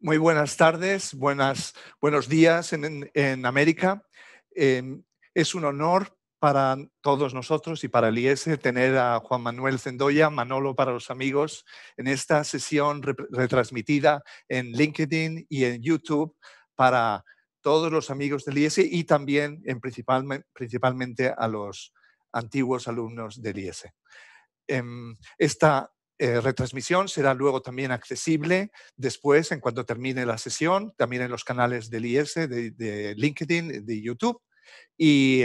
Muy buenas tardes, buenas, buenos días en, América. Em, es un honor para todos nosotros y para el IES tener a Juan Manuel Zendoya, Manolo para los amigos, en esta sesión retransmitida en LinkedIn y en YouTube para todos los amigos del IES y también en principalmente a los antiguos alumnos del IES. Em, esta eh, retransmisión será luego también accesible después, en cuanto termine la sesión, también en los canales del IS, de, LinkedIn, de YouTube. Y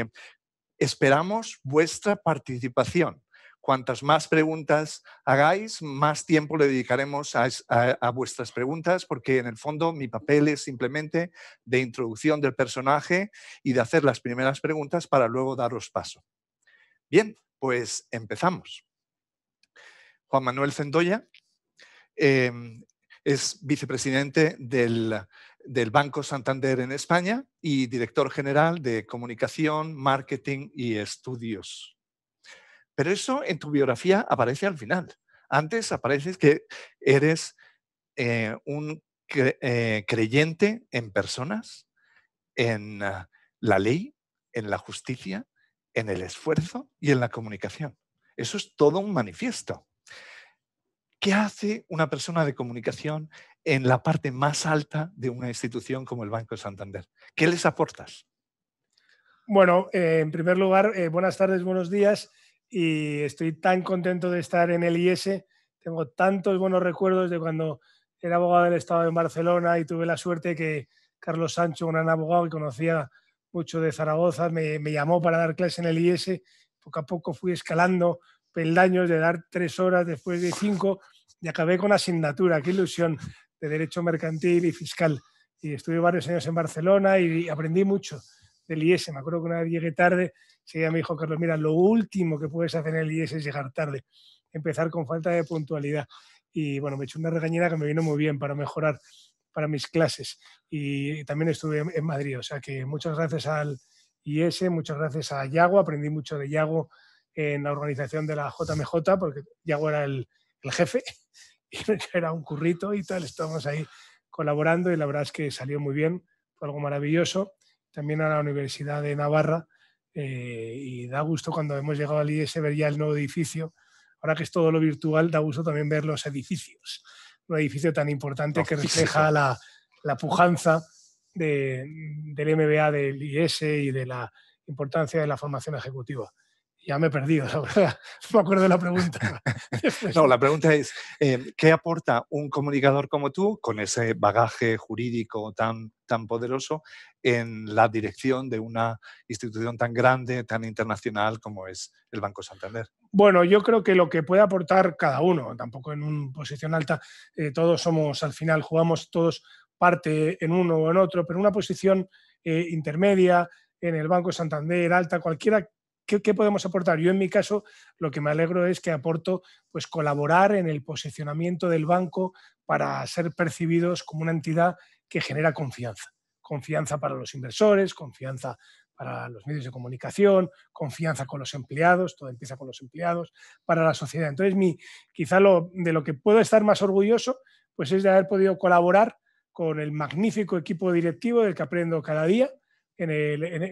esperamos vuestra participación cuantas más preguntas hagáis, más tiempo le dedicaremos a, vuestras preguntas, porque en el fondo mi papel es simplemente de introducción del personaje y de hacer las primeras preguntas para luego daros paso. Bien, pues empezamos. Juan Manuel Zendoya. Em, es vicepresidente del, Banco Santander en España y director general de comunicación, marketing y estudios. Pero eso en tu biografía aparece al final. Antes apareces que eres eh, un eh, creyente en personas, en ah, la ley, en la justicia, en el esfuerzo y en la comunicación. Eso es todo un manifiesto. ¿Qué hace una persona de comunicación en la parte más alta de una institución como el Banco de Santander? ¿Qué les aportas? Bueno, eh, en primer lugar, eh, buenas tardes, buenos días y estoy tan contento de estar en el IS. E. Tengo tantos buenos recuerdos de cuando era abogado del Estado en Barcelona y tuve la suerte que Carlos Sancho, un gran abogado que conocía mucho de Zaragoza, me, llamó para dar clase en el IS. E. Poco a poco fui escalando peldaños de dar tres horas después de cinco y acabé con asignatura, qué ilusión, de Derecho Mercantil y Fiscal. Y estuve varios años en Barcelona y aprendí mucho del IES. Me acuerdo que una vez llegué tarde, seguía mi hijo Carlos, mira, lo último que puedes hacer en el IES es llegar tarde, empezar con falta de puntualidad. Y bueno, me echó una regañera que me vino muy bien para mejorar para mis clases. Y también estuve en Madrid. O sea que muchas gracias al IES, muchas gracias a Yago. Aprendí mucho de Yago en la organización de la JMJ, porque Yago era el, el jefe, y era un currito y tal, estábamos ahí colaborando y la verdad es que salió muy bien, fue algo maravilloso. También a la Universidad de Navarra eh, y da gusto cuando hemos llegado al IES ver ya el nuevo edificio. Ahora que es todo lo virtual, da gusto también ver los edificios. Un edificio tan importante que refleja la, pujanza del MBA del IES y de la importancia de la formación ejecutiva ya me he perdido, No me acuerdo de la pregunta. Pues no, la pregunta es, eh, ¿qué aporta un comunicador como tú, con ese bagaje jurídico tan, tan poderoso, en la dirección de una institución tan grande, tan internacional como es el Banco Santander? Bueno, yo creo que lo que puede aportar cada uno, tampoco en una posición alta, eh, todos somos, al final, jugamos todos parte en uno o en otro, pero una posición eh, intermedia, en el Banco Santander, alta, cualquiera ¿Qué, podemos aportar? Yo en mi caso lo que me alegro es que aporto pues colaborar en el posicionamiento del banco para ser percibidos como una entidad que genera confianza. Confianza para los inversores, confianza para los medios de comunicación, confianza con los empleados, todo empieza con los empleados, para la sociedad. Entonces, mi, quizá lo, de lo que puedo estar más orgulloso pues es de haber podido colaborar con el magnífico equipo directivo del que aprendo cada día, en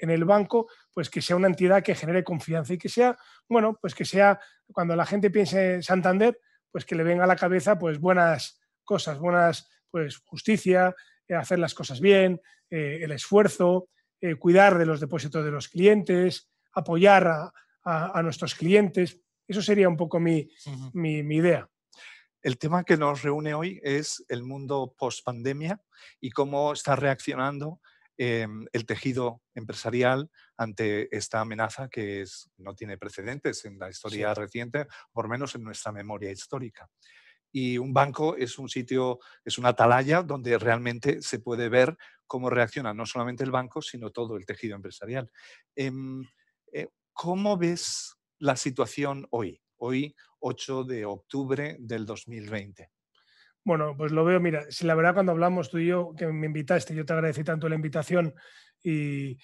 el, banco, pues que sea una entidad que genere confianza y que sea, bueno, pues que sea, cuando la gente piense en Santander, pues que le venga a la cabeza pues buenas cosas, buenas, pues justicia, eh, hacer las cosas bien, eh, el esfuerzo, eh, cuidar de los depósitos de los clientes, apoyar a, nuestros clientes. Eso sería un poco mi, mi idea. El tema que nos reúne hoy es el mundo post pandemia y cómo está reaccionando Em, el tejido empresarial ante esta amenaza que no tiene precedentes en la historia reciente, por menos en nuestra memoria histórica. Y un banco es un sitio, es una atalaya donde realmente se puede ver cómo reacciona no solamente el banco, sino todo el tejido empresarial. Em, eh, ¿Cómo ves la situación hoy? Hoy, 8 de octubre del 2020. Bueno, pues lo veo, mira, si la verdad cuando hablamos tú y yo, que me invitaste, yo te agradecí tanto la invitación y,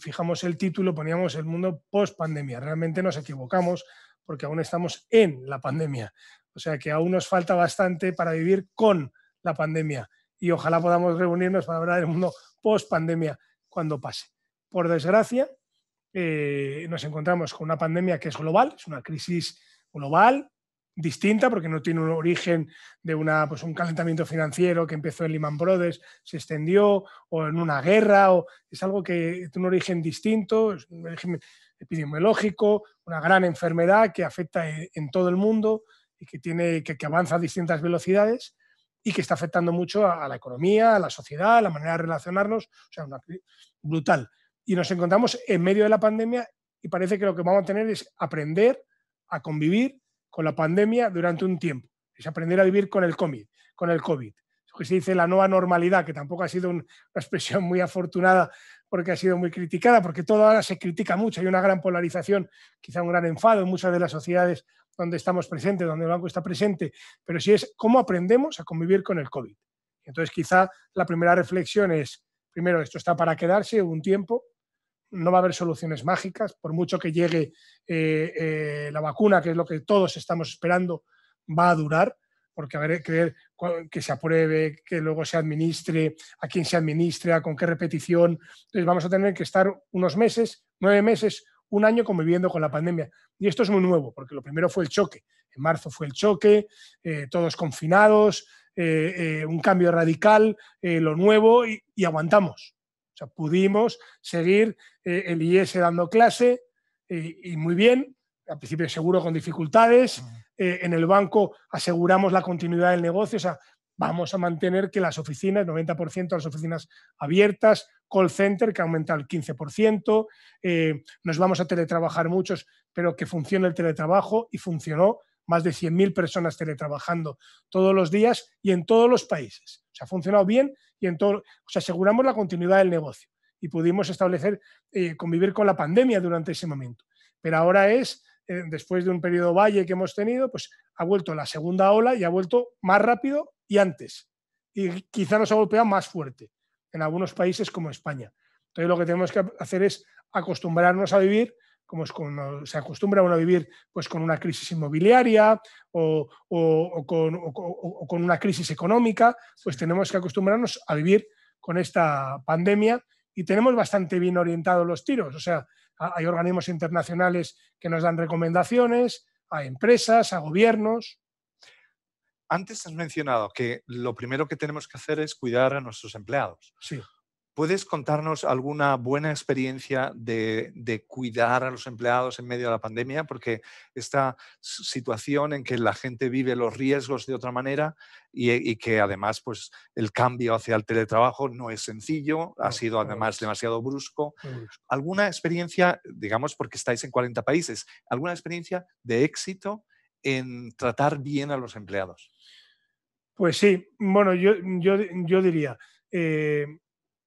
fijamos el título, poníamos el mundo post pandemia. Realmente nos equivocamos porque aún estamos en la pandemia. O sea que aún nos falta bastante para vivir con la pandemia y ojalá podamos reunirnos para hablar del mundo post pandemia cuando pase. Por desgracia, eh, nos encontramos con una pandemia que es global, es una crisis global, distinta porque no tiene un origen de una, pues, un calentamiento financiero que empezó en Lehman Brothers, se extendió, o en una guerra, o es algo que tiene un origen distinto, es un origen epidemiológico, una gran enfermedad que afecta en todo el mundo y que, tiene, que, que avanza a distintas velocidades y que está afectando mucho a, la economía, a la sociedad, a la manera de relacionarnos, o sea, una, brutal. Y nos encontramos en medio de la pandemia y parece que lo que vamos a tener es aprender a convivir con la pandemia durante un tiempo. Es aprender a vivir con el COVID. Con el COVID. se dice la nueva normalidad, que tampoco ha sido una expresión muy afortunada porque ha sido muy criticada, porque todo ahora se critica mucho, hay una gran polarización, quizá un gran enfado en muchas de las sociedades donde estamos presentes, donde el banco está presente, pero sí es cómo aprendemos a convivir con el COVID. Entonces, quizá la primera reflexión es, primero, esto está para quedarse un tiempo, no va a haber soluciones mágicas, por mucho que llegue eh, eh, la vacuna, que es lo que todos estamos esperando, va a durar, porque a ver, creer que se apruebe, que luego se administre, a quién se administra, con qué repetición. vamos a tener que estar unos meses, nueve meses, un año conviviendo con la pandemia. Y esto es muy nuevo, porque lo primero fue el choque. En marzo fue el choque, eh, todos confinados, un cambio radical, lo nuevo y aguantamos o sea, pudimos seguir eh, el IES dando clase eh, y, muy bien, al principio seguro con dificultades. Eh, en el banco aseguramos la continuidad del negocio, o sea, vamos a mantener que las oficinas, 90% de las oficinas abiertas, call center que aumenta el 15%, nos vamos a teletrabajar muchos, pero que funcione el teletrabajo y funcionó más de 100.000 personas teletrabajando todos los días y en todos los países. O sea, ha funcionado bien y en todo, o sea, aseguramos la continuidad del negocio y pudimos establecer, eh, convivir con la pandemia durante ese momento. Pero ahora es, eh, después de un periodo valle que hemos tenido, pues ha vuelto la segunda ola y ha vuelto más rápido y antes. Y quizá nos ha golpeado más fuerte en algunos países como España. Entonces lo que tenemos que hacer es acostumbrarnos a vivir como se acostumbra uno a vivir pues con una crisis inmobiliaria o, con, con, una crisis económica, pues tenemos que acostumbrarnos a vivir con esta pandemia y tenemos bastante bien orientados los tiros. O sea, hay organismos internacionales que nos dan recomendaciones a empresas, a gobiernos. Antes has mencionado que lo primero que tenemos que hacer es cuidar a nuestros empleados. Sí. ¿Puedes contarnos alguna buena experiencia de, cuidar a los empleados en medio de la pandemia? Porque esta situación en que la gente vive los riesgos de otra manera eh, y, que además pues, el cambio hacia el teletrabajo no es sencillo, ha sido además demasiado brusco. ¿Alguna experiencia, digamos porque estáis en 40 países, alguna experiencia de éxito en tratar bien a los empleados? Pues sí, bueno, yo, yo, diría... Eh,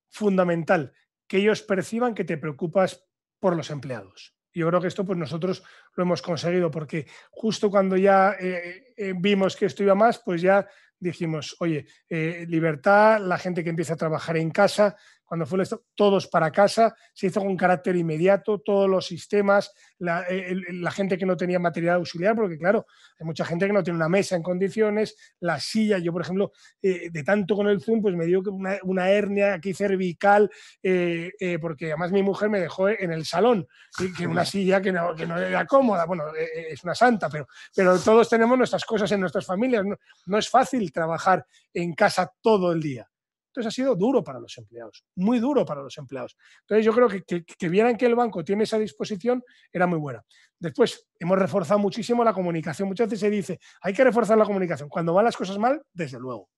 fundamental, que ellos perciban que te preocupas por los empleados. Yo creo que esto pues nosotros lo hemos conseguido porque justo cuando ya eh, eh, vimos que esto iba más, pues ya dijimos, oye, eh, libertad, la gente que empieza a trabajar en casa, cuando fue todos para casa, se hizo con carácter inmediato, todos los sistemas, la, eh, gente que no tenía material auxiliar, porque claro, hay mucha gente que no tiene una mesa en condiciones, la silla, yo por ejemplo, eh, de tanto con el Zoom, pues me dio una, hernia aquí cervical, eh, porque además mi mujer me dejó en el salón, que una silla que no, era cómoda, bueno, es una santa, pero, pero todos tenemos nuestras cosas en nuestras familias, no es fácil trabajar en casa todo el día ha sido duro para los empleados, muy duro para los empleados. Entonces yo creo que, que, vieran que el banco tiene esa disposición era muy buena. Después hemos reforzado muchísimo la comunicación. Muchas veces se dice, hay que reforzar la comunicación. Cuando van las cosas mal, desde luego.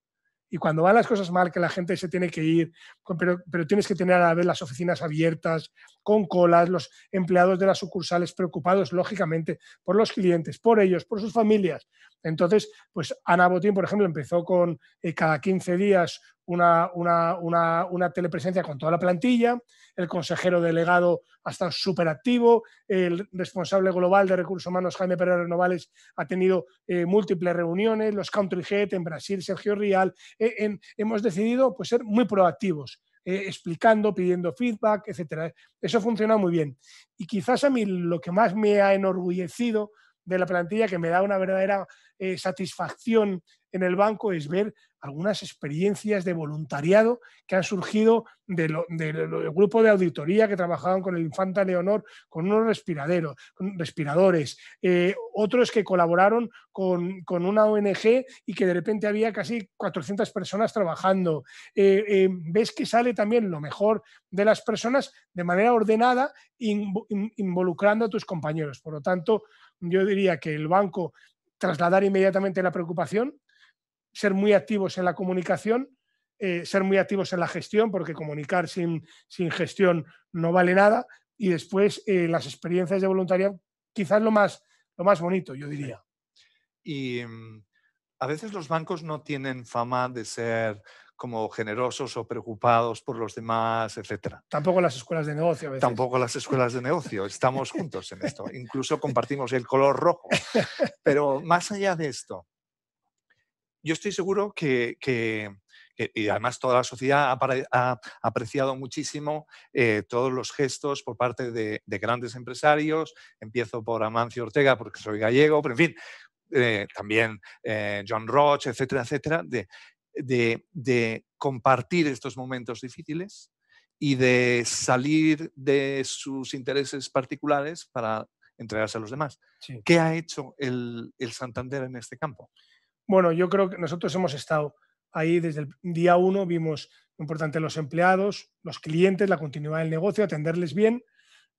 Y cuando van las cosas mal, que la gente se tiene que ir, pero, tienes que tener a la vez las oficinas abiertas, con colas, los empleados de las sucursales preocupados, lógicamente, por los clientes, por ellos, por sus familias. Entonces, pues Ana Botín, por ejemplo, empezó con eh, cada 15 días una, telepresencia con toda la plantilla, el consejero delegado ha estado súper activo, el responsable global de recursos humanos, Jaime Pereira Renovales, ha tenido eh, múltiples reuniones, los Country Head en Brasil, Sergio Rial, eh, hemos decidido pues, ser muy proactivos. Eh, explicando, pidiendo feedback, etc. Eso funciona muy bien. Y quizás a mí lo que más me ha enorgullecido de la plantilla, que me da una verdadera satisfacción en el banco, es ver algunas experiencias de voluntariado que han surgido del grupo de auditoría que trabajaban con el Infanta Leonor, con unos respiraderos, con respiradores, eh, otros que colaboraron con, una ONG y que de repente había casi 400 personas trabajando. Eh, eh, ves que sale también lo mejor de las personas de manera ordenada, involucrando a tus compañeros. Por lo tanto, yo diría que el banco trasladar inmediatamente la preocupación, ser muy activos en la comunicación, eh, ser muy activos en la gestión, porque comunicar sin, gestión no vale nada. Y después eh, las experiencias de voluntariado, quizás lo más, lo más bonito, yo diría. Y mm, a veces los bancos no tienen fama de ser como generosos o preocupados por los demás, etc. Tampoco las escuelas de negocio. A veces. Tampoco las escuelas de negocio. Estamos juntos en esto. Incluso compartimos el color rojo. Pero más allá de esto, yo estoy seguro que, y además toda la sociedad ha, apreciado muchísimo eh, todos los gestos por parte de, grandes empresarios. Empiezo por Amancio Ortega porque soy gallego, pero en fin, eh, también eh, John Roche, etcétera, etcétera, de, compartir estos momentos difíciles y de salir de sus intereses particulares para entregarse a los demás. ¿Qué ha hecho el Santander en este campo? Bueno, yo creo que nosotros hemos estado ahí desde el día uno, vimos lo importante los empleados, los clientes, la continuidad del negocio, atenderles bien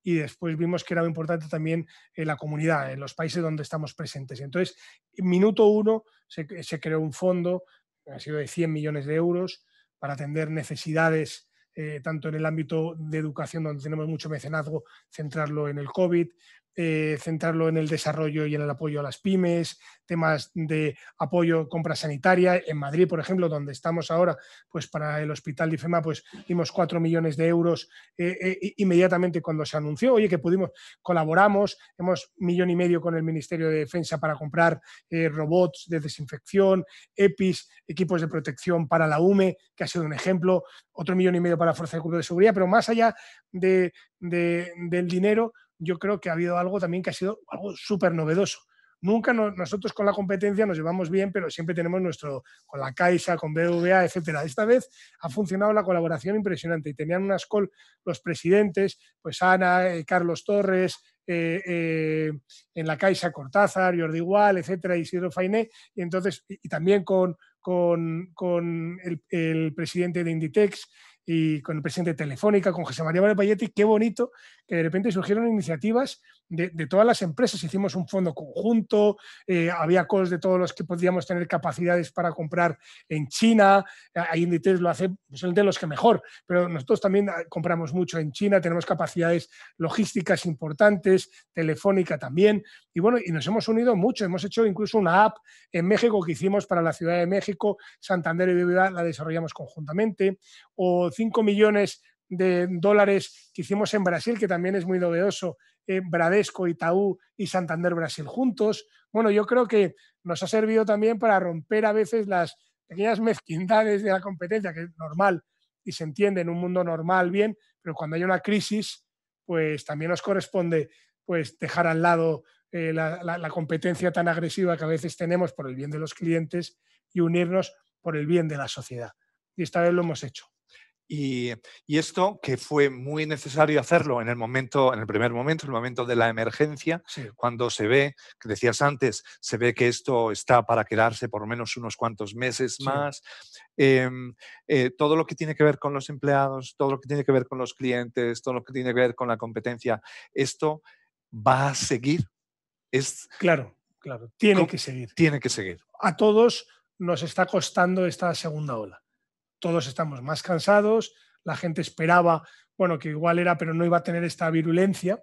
y después vimos que era muy importante también eh, la comunidad, en los países donde estamos presentes. Entonces, en minuto uno se, creó un fondo, ha sido de 100 millones de euros, para atender necesidades eh, tanto en el ámbito de educación, donde tenemos mucho mecenazgo, centrarlo en el COVID, eh, centrarlo en el desarrollo y en el apoyo a las pymes, temas de apoyo compra sanitaria. En Madrid, por ejemplo, donde estamos ahora, pues para el hospital de IFEMA, pues dimos cuatro millones de euros eh, eh, inmediatamente cuando se anunció, oye, que pudimos, colaboramos, hemos millón y medio con el Ministerio de Defensa para comprar robots de desinfección, EPIs, equipos de protección para la UME, que ha sido un ejemplo, otro millón y medio para la Fuerza de Seguridad, pero más allá del dinero, yo creo que ha habido algo también que ha sido algo súper novedoso. Nunca nosotros con la competencia nos llevamos bien, pero siempre tenemos nuestro, con la Caixa, con BVA, etcétera. Esta vez ha funcionado la colaboración impresionante y tenían unas call los presidentes, pues Ana, eh, Carlos Torres, eh, eh, en la Caixa Cortázar, Jordi Igual, etcétera, Isidro Fainé, y entonces, y, también con, el presidente de Inditex, y con el presidente Telefónica, con José María Valpalletti, qué bonito que de repente surgieron iniciativas de, todas las empresas. Hicimos un fondo conjunto, eh, había cosas de todos los que podíamos tener capacidades para comprar en China. Eh, ahí Inditex lo hace, son de los que mejor, pero nosotros también ah, compramos mucho en China, tenemos capacidades logísticas importantes, Telefónica también. Y bueno, y nos hemos unido mucho, hemos hecho incluso una app en México que hicimos para la Ciudad de México, Santander y BBVA la desarrollamos conjuntamente, o 5 millones de dólares que hicimos en Brasil, que también es muy novedoso, eh, Bradesco, Itaú y Santander Brasil juntos. Bueno, yo creo que nos ha servido también para romper a veces las pequeñas mezquindades de la competencia, que es normal y se entiende en un mundo normal bien, pero cuando hay una crisis, pues también nos corresponde pues dejar al lado eh, la competencia tan agresiva que a veces tenemos por el bien de los clientes y unirnos por el bien de la sociedad. Y esta vez lo hemos hecho. Y, esto que fue muy necesario hacerlo en el momento, en el primer momento, el momento de la emergencia, cuando se ve, que decías antes, se ve que esto está para quedarse por menos unos cuantos meses más. Em, eh, todo lo que tiene que ver con los empleados, todo lo que tiene que ver con los clientes, todo lo que tiene que ver con la competencia, esto va a seguir. Es, claro, claro, tiene que seguir. Tiene que seguir. A todos nos está costando esta segunda ola todos estamos más cansados, la gente esperaba, bueno, que igual era, pero no iba a tener esta virulencia.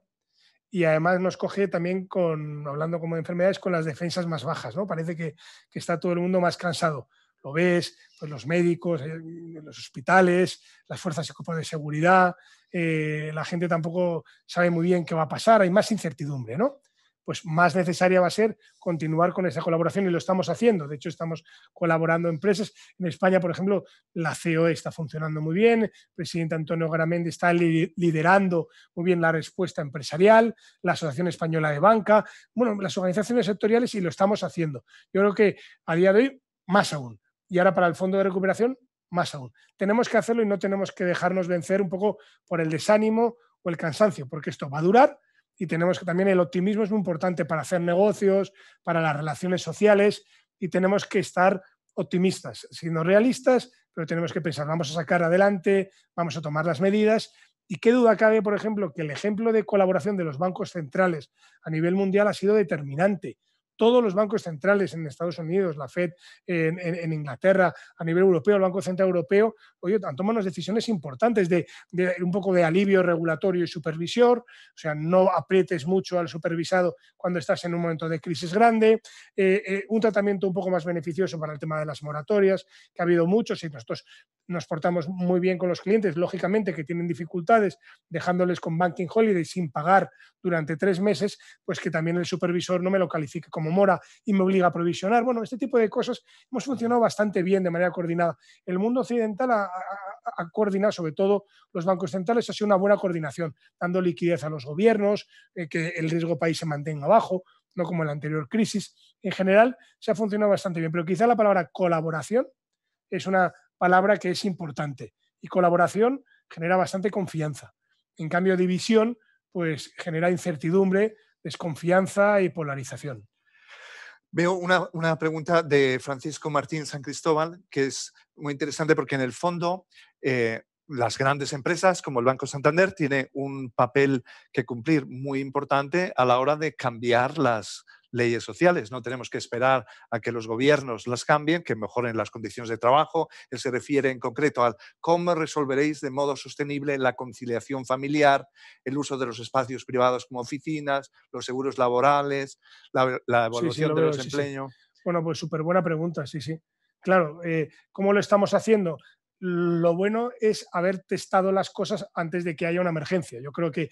Y además nos coge también con, hablando como de enfermedades, con las defensas más bajas, ¿no? Parece que, está todo el mundo más cansado. Lo ves, pues los médicos, eh, los hospitales, las fuerzas de seguridad, eh, la gente tampoco sabe muy bien qué va a pasar, hay más incertidumbre, ¿no? pues más necesaria va a ser continuar con esa colaboración y lo estamos haciendo. De hecho, estamos colaborando empresas. En España, por ejemplo, la COE está funcionando muy bien, el presidente Antonio Garamendi está liderando muy bien la respuesta empresarial, la Asociación Española de Banca, bueno, las organizaciones sectoriales y lo estamos haciendo. Yo creo que a día de hoy, más aún. Y ahora para el Fondo de Recuperación, más aún. Tenemos que hacerlo y no tenemos que dejarnos vencer un poco por el desánimo o el cansancio, porque esto va a durar, y tenemos que también el optimismo es muy importante para hacer negocios, para las relaciones sociales y tenemos que estar optimistas, siendo realistas, pero tenemos que pensar, vamos a sacar adelante, vamos a tomar las medidas. Y qué duda cabe, por ejemplo, que el ejemplo de colaboración de los bancos centrales a nivel mundial ha sido determinante todos los bancos centrales en Estados Unidos, la Fed en, Inglaterra, a nivel europeo, el Banco Central Europeo, oye, han tomado unas decisiones importantes de, un poco de alivio regulatorio y supervisor, o sea, no aprietes mucho al supervisado cuando estás en un momento de crisis grande, eh, eh, un tratamiento un poco más beneficioso para el tema de las moratorias, que ha habido muchos y nosotros nos portamos muy bien con los clientes, lógicamente que tienen dificultades dejándoles con Banking Holiday sin pagar durante tres meses, pues que también el supervisor no me lo califique como mora y me obliga a provisionar. Bueno, este tipo de cosas hemos funcionado bastante bien de manera coordinada. El mundo occidental ha, coordinado, sobre todo los bancos centrales, ha sido una buena coordinación, dando liquidez a los gobiernos, eh, que el riesgo país se mantenga bajo, no como en la anterior crisis. En general, se ha funcionado bastante bien, pero quizá la palabra colaboración es una palabra que es importante. Y colaboración genera bastante confianza. En cambio, división pues genera incertidumbre, desconfianza y polarización. Veo una, pregunta de Francisco Martín San Cristóbal que es muy interesante porque en el fondo eh, las grandes empresas como el Banco Santander tiene un papel que cumplir muy importante a la hora de cambiar las, leyes sociales, no tenemos que esperar a que los gobiernos las cambien, que mejoren las condiciones de trabajo. Él se refiere en concreto al cómo resolveréis de modo sostenible la conciliación familiar, el uso de los espacios privados como oficinas, los seguros laborales, la, la evolución de los empleos. bueno, pues súper buena pregunta, sí, sí. Claro, eh, ¿cómo lo estamos haciendo? lo bueno es haber testado las cosas antes de que haya una emergencia. Yo creo que,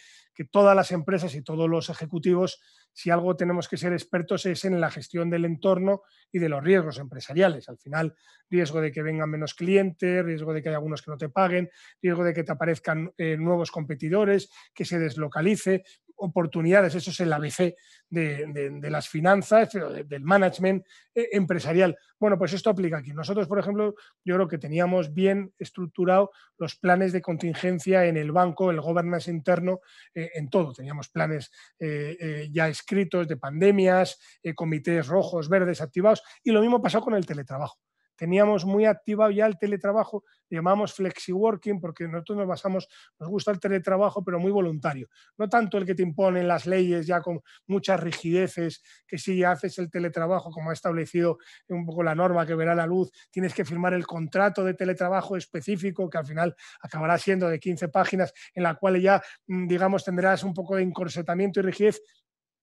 todas las empresas y todos los ejecutivos, si algo tenemos que ser expertos es en la gestión del entorno y de los riesgos empresariales. Al final, riesgo de que vengan menos clientes, riesgo de que haya algunos que no te paguen, riesgo de que te aparezcan eh, nuevos competidores, que se deslocalice oportunidades, eso es el ABC de, las finanzas, del management eh, empresarial. Bueno, pues esto aplica aquí. Nosotros, por ejemplo, yo creo que teníamos bien estructurado los planes de contingencia en el banco, el governance interno, eh, en todo. Teníamos planes eh, ya escritos de pandemias, comités rojos, verdes activados, y lo mismo pasó con el teletrabajo teníamos muy activado ya el teletrabajo, llamamos flexiworking, porque nosotros nos basamos, nos gusta el teletrabajo, pero muy voluntario. No tanto el que te imponen las leyes ya con muchas rigideces, que si haces el teletrabajo, como ha establecido un poco la norma que verá la luz, tienes que firmar el contrato de teletrabajo específico, que al final acabará siendo de 15 páginas, en la cual ya, mm, digamos, tendrás un poco de encorsetamiento y rigidez,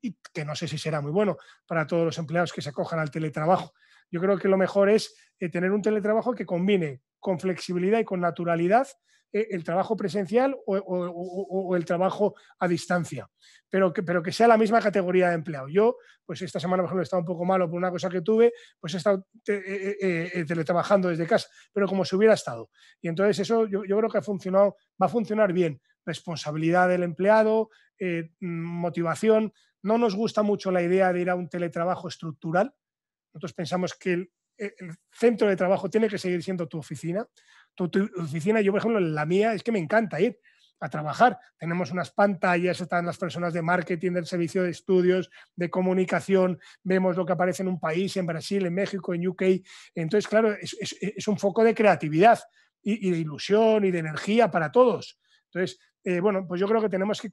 y que no sé si será muy bueno para todos los empleados que se acojan al teletrabajo. Yo creo que lo mejor es eh, tener un teletrabajo que combine con flexibilidad y con naturalidad eh, el trabajo presencial o, el trabajo a distancia, pero que, pero que sea la misma categoría de empleado. Yo, pues esta semana, por ejemplo, he estado un poco malo por una cosa que tuve, pues he estado eh, teletrabajando desde casa, pero como si hubiera estado. Y entonces eso yo, yo creo que ha funcionado, va a funcionar bien. Responsabilidad del empleado, mm, motivación. No nos gusta mucho la idea de ir a un teletrabajo estructural, nosotros pensamos que el, centro de trabajo tiene que seguir siendo tu oficina. Tu, oficina, yo por ejemplo, la mía es que me encanta ir a trabajar. Tenemos unas pantallas, están las personas de marketing, del servicio de estudios, de comunicación, vemos lo que aparece en un país, en Brasil, en México, en UK. Entonces, claro, es, un foco de creatividad y, de ilusión y de energía para todos. Entonces, eh, bueno, pues yo creo que tenemos que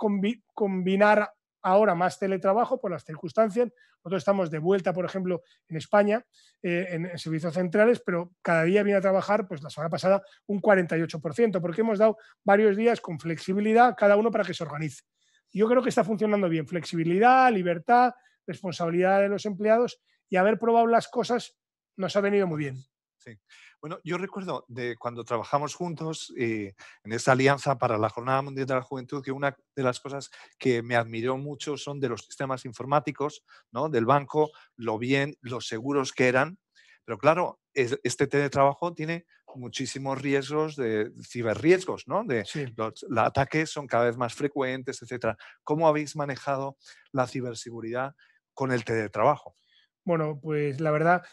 combinar ahora más teletrabajo por las circunstancias. Nosotros estamos de vuelta, por ejemplo, en España, eh, en, en, servicios centrales, pero cada día viene a trabajar, pues la semana pasada, un 48%, porque hemos dado varios días con flexibilidad cada uno para que se organice. Yo creo que está funcionando bien. Flexibilidad, libertad, responsabilidad de los empleados y haber probado las cosas nos ha venido muy bien. Sí. Bueno, yo recuerdo de cuando trabajamos juntos eh, en esta alianza para la Jornada Mundial de la Juventud que una de las cosas que me admiró mucho son de los sistemas informáticos, ¿no? Del banco, lo bien, los seguros que eran. Pero claro, este teletrabajo tiene muchísimos riesgos de ciberriesgos, ¿no? De los, ataques son cada vez más frecuentes, etc. ¿Cómo habéis manejado la ciberseguridad con el teletrabajo? Bueno, pues la verdad,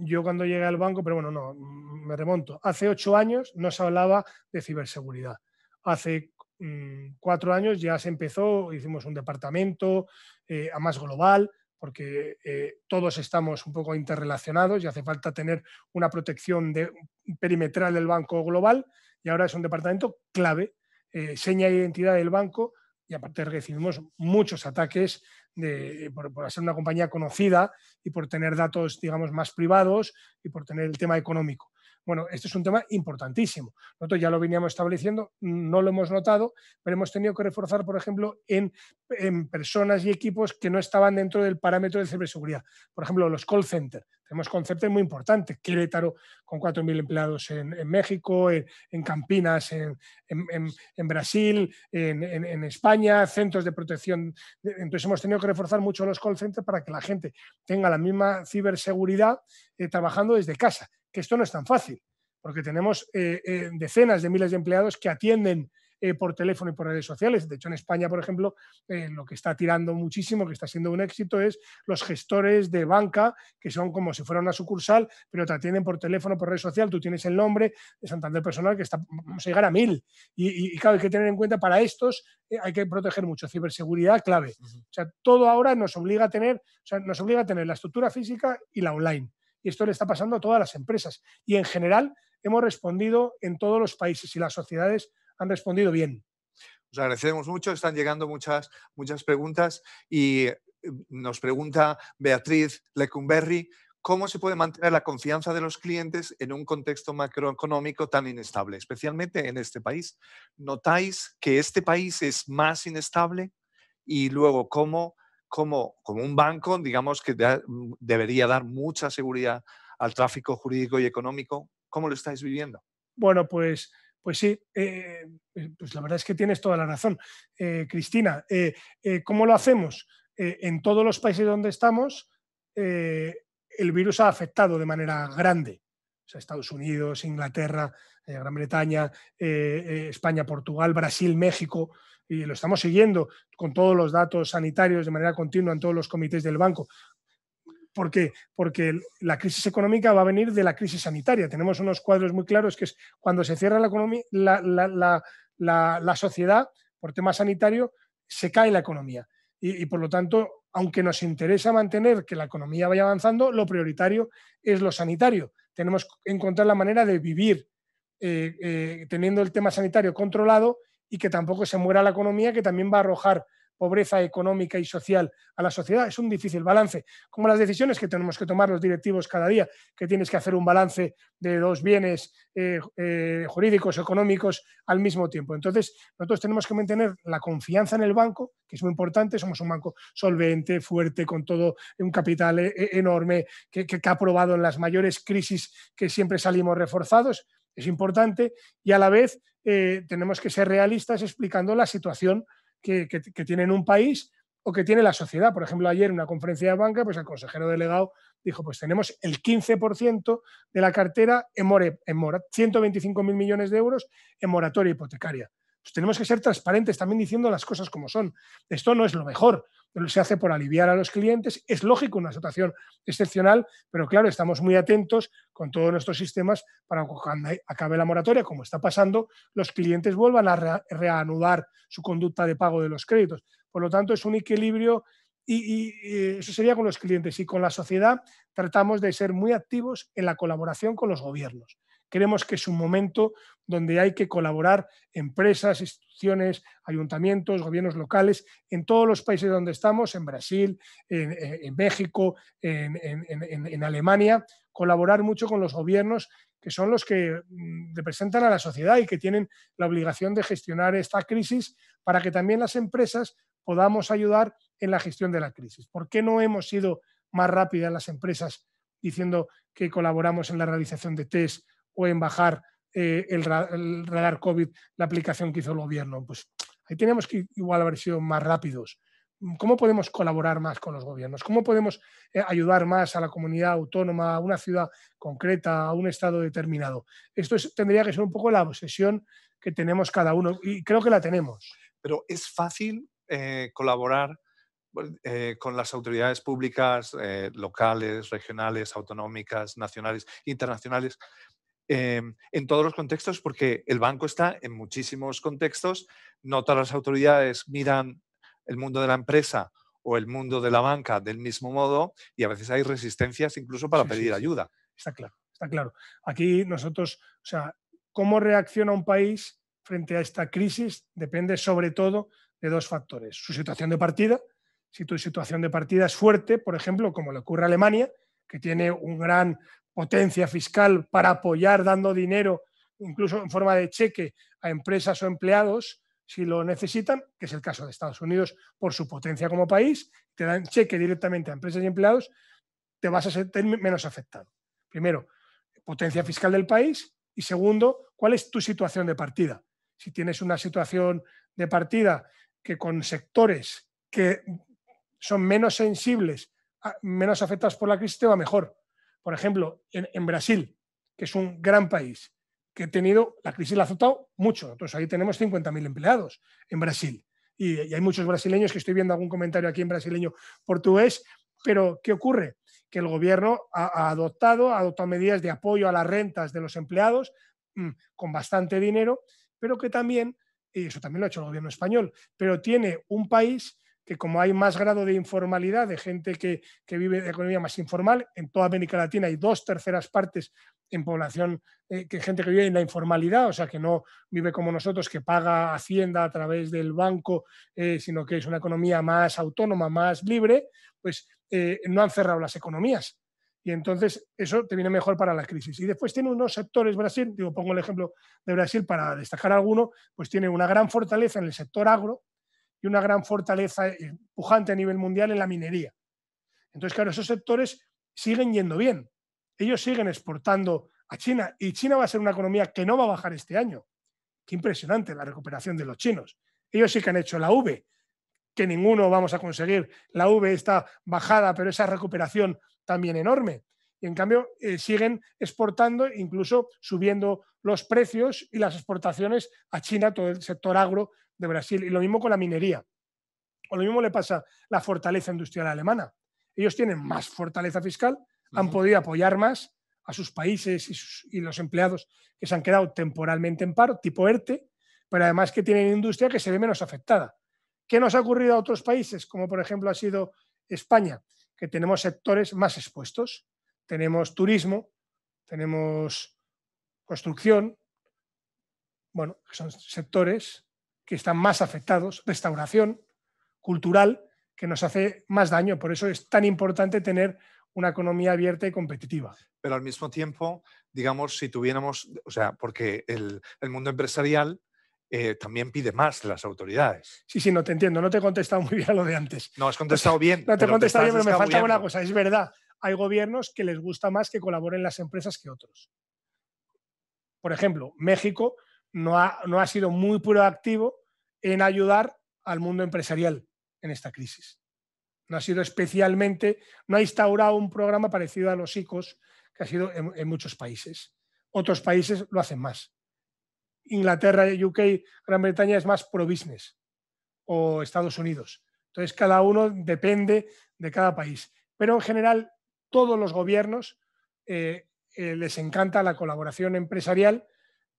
yo cuando llegué al banco, pero bueno, no, mm, me remonto. Hace ocho años no se hablaba de ciberseguridad. Hace mm, cuatro años ya se empezó, hicimos un departamento eh, a más global, porque eh, todos estamos un poco interrelacionados y hace falta tener una protección perimetral del banco global. Y ahora es un departamento clave, eh, seña de identidad del banco y aparte recibimos muchos ataques eh, por, por, ser una compañía conocida y por tener datos, digamos, más privados y por tener el tema económico. Bueno, este es un tema importantísimo. Nosotros ya lo veníamos estableciendo, no lo hemos notado, pero hemos tenido que reforzar, por ejemplo, en, personas y equipos que no estaban dentro del parámetro de ciberseguridad. Por ejemplo, los call centers. Tenemos conceptos muy importantes. Querétaro con 4.000 empleados en, México, en, Campinas, en, Brasil, en, España, centros de protección. Entonces hemos tenido que reforzar mucho los call centers para que la gente tenga la misma ciberseguridad eh, trabajando desde casa que esto no es tan fácil, porque tenemos eh, eh, decenas de miles de empleados que atienden eh, por teléfono y por redes sociales. De hecho, en España, por ejemplo, lo que está tirando muchísimo, que está siendo un éxito, es los gestores de banca, que son como si fuera una sucursal, pero te atienden por teléfono, por red social, tú tienes el nombre de Santander Personal, que está, vamos a llegar a mil. Y, y claro, hay que tener en cuenta para estos hay que proteger mucho. Ciberseguridad clave. O sea, todo ahora nos obliga a tener, o sea, nos obliga a tener la estructura física y la online y esto le está pasando a todas las empresas. Y en general hemos respondido en todos los países y las sociedades han respondido bien. Os agradecemos mucho, están llegando muchas, muchas preguntas y eh, nos pregunta Beatriz Lecumberri, ¿cómo se puede mantener la confianza de los clientes en un contexto macroeconómico tan inestable, especialmente en este país? ¿Notáis que este país es más inestable? Y luego, ¿cómo como, un banco, digamos, que mm, debería dar mucha seguridad al tráfico jurídico y económico. ¿Cómo lo estáis viviendo? Bueno, pues, pues sí, eh, eh, pues la verdad es que tienes toda la razón. Eh, Cristina, ¿cómo lo hacemos? en todos los países donde estamos, el virus ha afectado de manera grande. O sea, Estados Unidos, Inglaterra, Gran Bretaña, España, Portugal, Brasil, México y lo estamos siguiendo con todos los datos sanitarios de manera continua en todos los comités del banco. ¿Por qué? Porque la crisis económica va a venir de la crisis sanitaria. Tenemos unos cuadros muy claros que es cuando se cierra la, economía, la, sociedad por tema sanitario, se cae la economía. Y, por lo tanto, aunque nos interesa mantener que la economía vaya avanzando, lo prioritario es lo sanitario. Tenemos que encontrar la manera de vivir eh, eh, teniendo el tema sanitario controlado y que tampoco se muera la economía, que también va a arrojar pobreza económica y social a la sociedad. Es un difícil balance, como las decisiones que tenemos que tomar los directivos cada día, que tienes que hacer un balance de dos bienes jurídicos eh, eh, jurídicos, económicos al mismo tiempo. Entonces, nosotros tenemos que mantener la confianza en el banco, que es muy importante, somos un banco solvente, fuerte, con todo un capital eh, enorme, que ha probado en las mayores crisis que siempre salimos reforzados es importante y a la vez eh, tenemos que ser realistas explicando la situación que, tiene un país o que tiene la sociedad. Por ejemplo, ayer en una conferencia de banca, pues el consejero delegado dijo, pues tenemos el 15% de la cartera en, more, en mora, 125.000 millones de euros en moratoria hipotecaria. Pues tenemos que ser transparentes también diciendo las cosas como son. Esto no es lo mejor, se hace por aliviar a los clientes. Es lógico una situación excepcional, pero claro, estamos muy atentos con todos nuestros sistemas para que cuando acabe la moratoria, como está pasando, los clientes vuelvan a reanudar su conducta de pago de los créditos. Por lo tanto, es un equilibrio y eso sería con los clientes. Y con la sociedad tratamos de ser muy activos en la colaboración con los gobiernos creemos que es un momento donde hay que colaborar empresas, instituciones, ayuntamientos, gobiernos locales, en todos los países donde estamos, en Brasil, en, México, en, en, Alemania, colaborar mucho con los gobiernos que son los que mm, representan a la sociedad y que tienen la obligación de gestionar esta crisis para que también las empresas podamos ayudar en la gestión de la crisis. ¿Por qué no hemos sido más rápidas las empresas diciendo que colaboramos en la realización de test o en bajar eh, el, radar COVID, la aplicación que hizo el gobierno. Pues ahí tenemos que igual haber sido más rápidos. ¿Cómo podemos colaborar más con los gobiernos? ¿Cómo podemos eh, ayudar más a la comunidad autónoma, a una ciudad concreta, a un estado determinado? Esto tendría que ser un poco la obsesión que tenemos cada uno y creo que la tenemos. Pero es fácil eh, colaborar con las autoridades públicas locales, regionales, autonómicas, nacionales, internacionales, Em, en todos los contextos, porque el banco está en muchísimos contextos, no todas las autoridades miran el mundo de la empresa o el mundo de la banca del mismo modo y a veces hay resistencias incluso para pedir ayuda. Está claro, está claro. Aquí nosotros, o sea, cómo reacciona un país frente a esta crisis depende sobre todo de dos factores. Su situación de partida, si tu situación de partida es fuerte, por ejemplo, como le ocurre a Alemania, que tiene un gran potencia fiscal para apoyar dando dinero, incluso en forma de cheque, a empresas o empleados si lo necesitan, que es el caso de Estados Unidos por su potencia como país, te dan cheque directamente a empresas y empleados, te vas a sentir menos afectado. Primero, potencia fiscal del país y segundo, cuál es tu situación de partida. Si tienes una situación de partida que con sectores que son menos sensibles, menos afectados por la crisis, te va mejor. Por ejemplo, en, Brasil, que es un gran país, que ha tenido, la crisis la ha azotado mucho. Entonces ahí tenemos 50.000 empleados en Brasil. Y, hay muchos brasileños que estoy viendo algún comentario aquí en brasileño portugués. Pero, ¿qué ocurre? Que el gobierno ha, adoptado, ha adoptado medidas de apoyo a las rentas de los empleados mm, con bastante dinero, pero que también, y eso también lo ha hecho el gobierno español, pero tiene un país que como hay más grado de informalidad, de gente que, vive de economía más informal, en toda América Latina hay dos terceras partes en población, eh, que gente que vive en la informalidad, o sea, que no vive como nosotros, que paga Hacienda a través del banco, eh, sino que es una economía más autónoma, más libre, pues eh, no han cerrado las economías. Y entonces eso te viene mejor para la crisis. Y después tiene unos sectores, Brasil, digo, pongo el ejemplo de Brasil para destacar alguno, pues tiene una gran fortaleza en el sector agro, y una gran fortaleza eh, pujante a nivel mundial en la minería. Entonces, claro, esos sectores siguen yendo bien. Ellos siguen exportando a China y China va a ser una economía que no va a bajar este año. Qué impresionante la recuperación de los chinos. Ellos sí que han hecho la V, que ninguno vamos a conseguir. La V está bajada, pero esa recuperación también enorme. Y en cambio eh, siguen exportando, incluso subiendo los precios y las exportaciones a China, todo el sector agro de Brasil. Y lo mismo con la minería. O lo mismo le pasa a la fortaleza industrial alemana. Ellos tienen más fortaleza fiscal, han podido apoyar más a sus países y, los empleados que se han quedado temporalmente en paro, tipo ERTE, pero además que tienen industria que se ve menos afectada. ¿Qué nos ha ocurrido a otros países, como por ejemplo ha sido España, que tenemos sectores más expuestos? Tenemos turismo, tenemos construcción, bueno, son sectores que están más afectados, restauración cultural, que nos hace más daño. Por eso es tan importante tener una economía abierta y competitiva. Pero al mismo tiempo, digamos, si tuviéramos, o sea, porque el, mundo empresarial eh, también pide más las autoridades. Sí, sí, no te entiendo, no te he contestado muy bien lo de antes. No, has contestado bien. No te he contestado bien, pero me falta una cosa, es verdad, hay gobiernos que les gusta más que colaboren las empresas que otros. Por ejemplo, México no ha, no ha sido muy proactivo en ayudar al mundo empresarial en esta crisis. No ha sido especialmente, no ha instaurado un programa parecido a los ICOs que ha sido en, muchos países. Otros países lo hacen más. Inglaterra, UK, Gran Bretaña es más pro-business o Estados Unidos. Entonces, cada uno depende de cada país. Pero en general, todos los gobiernos eh, eh, les encanta la colaboración empresarial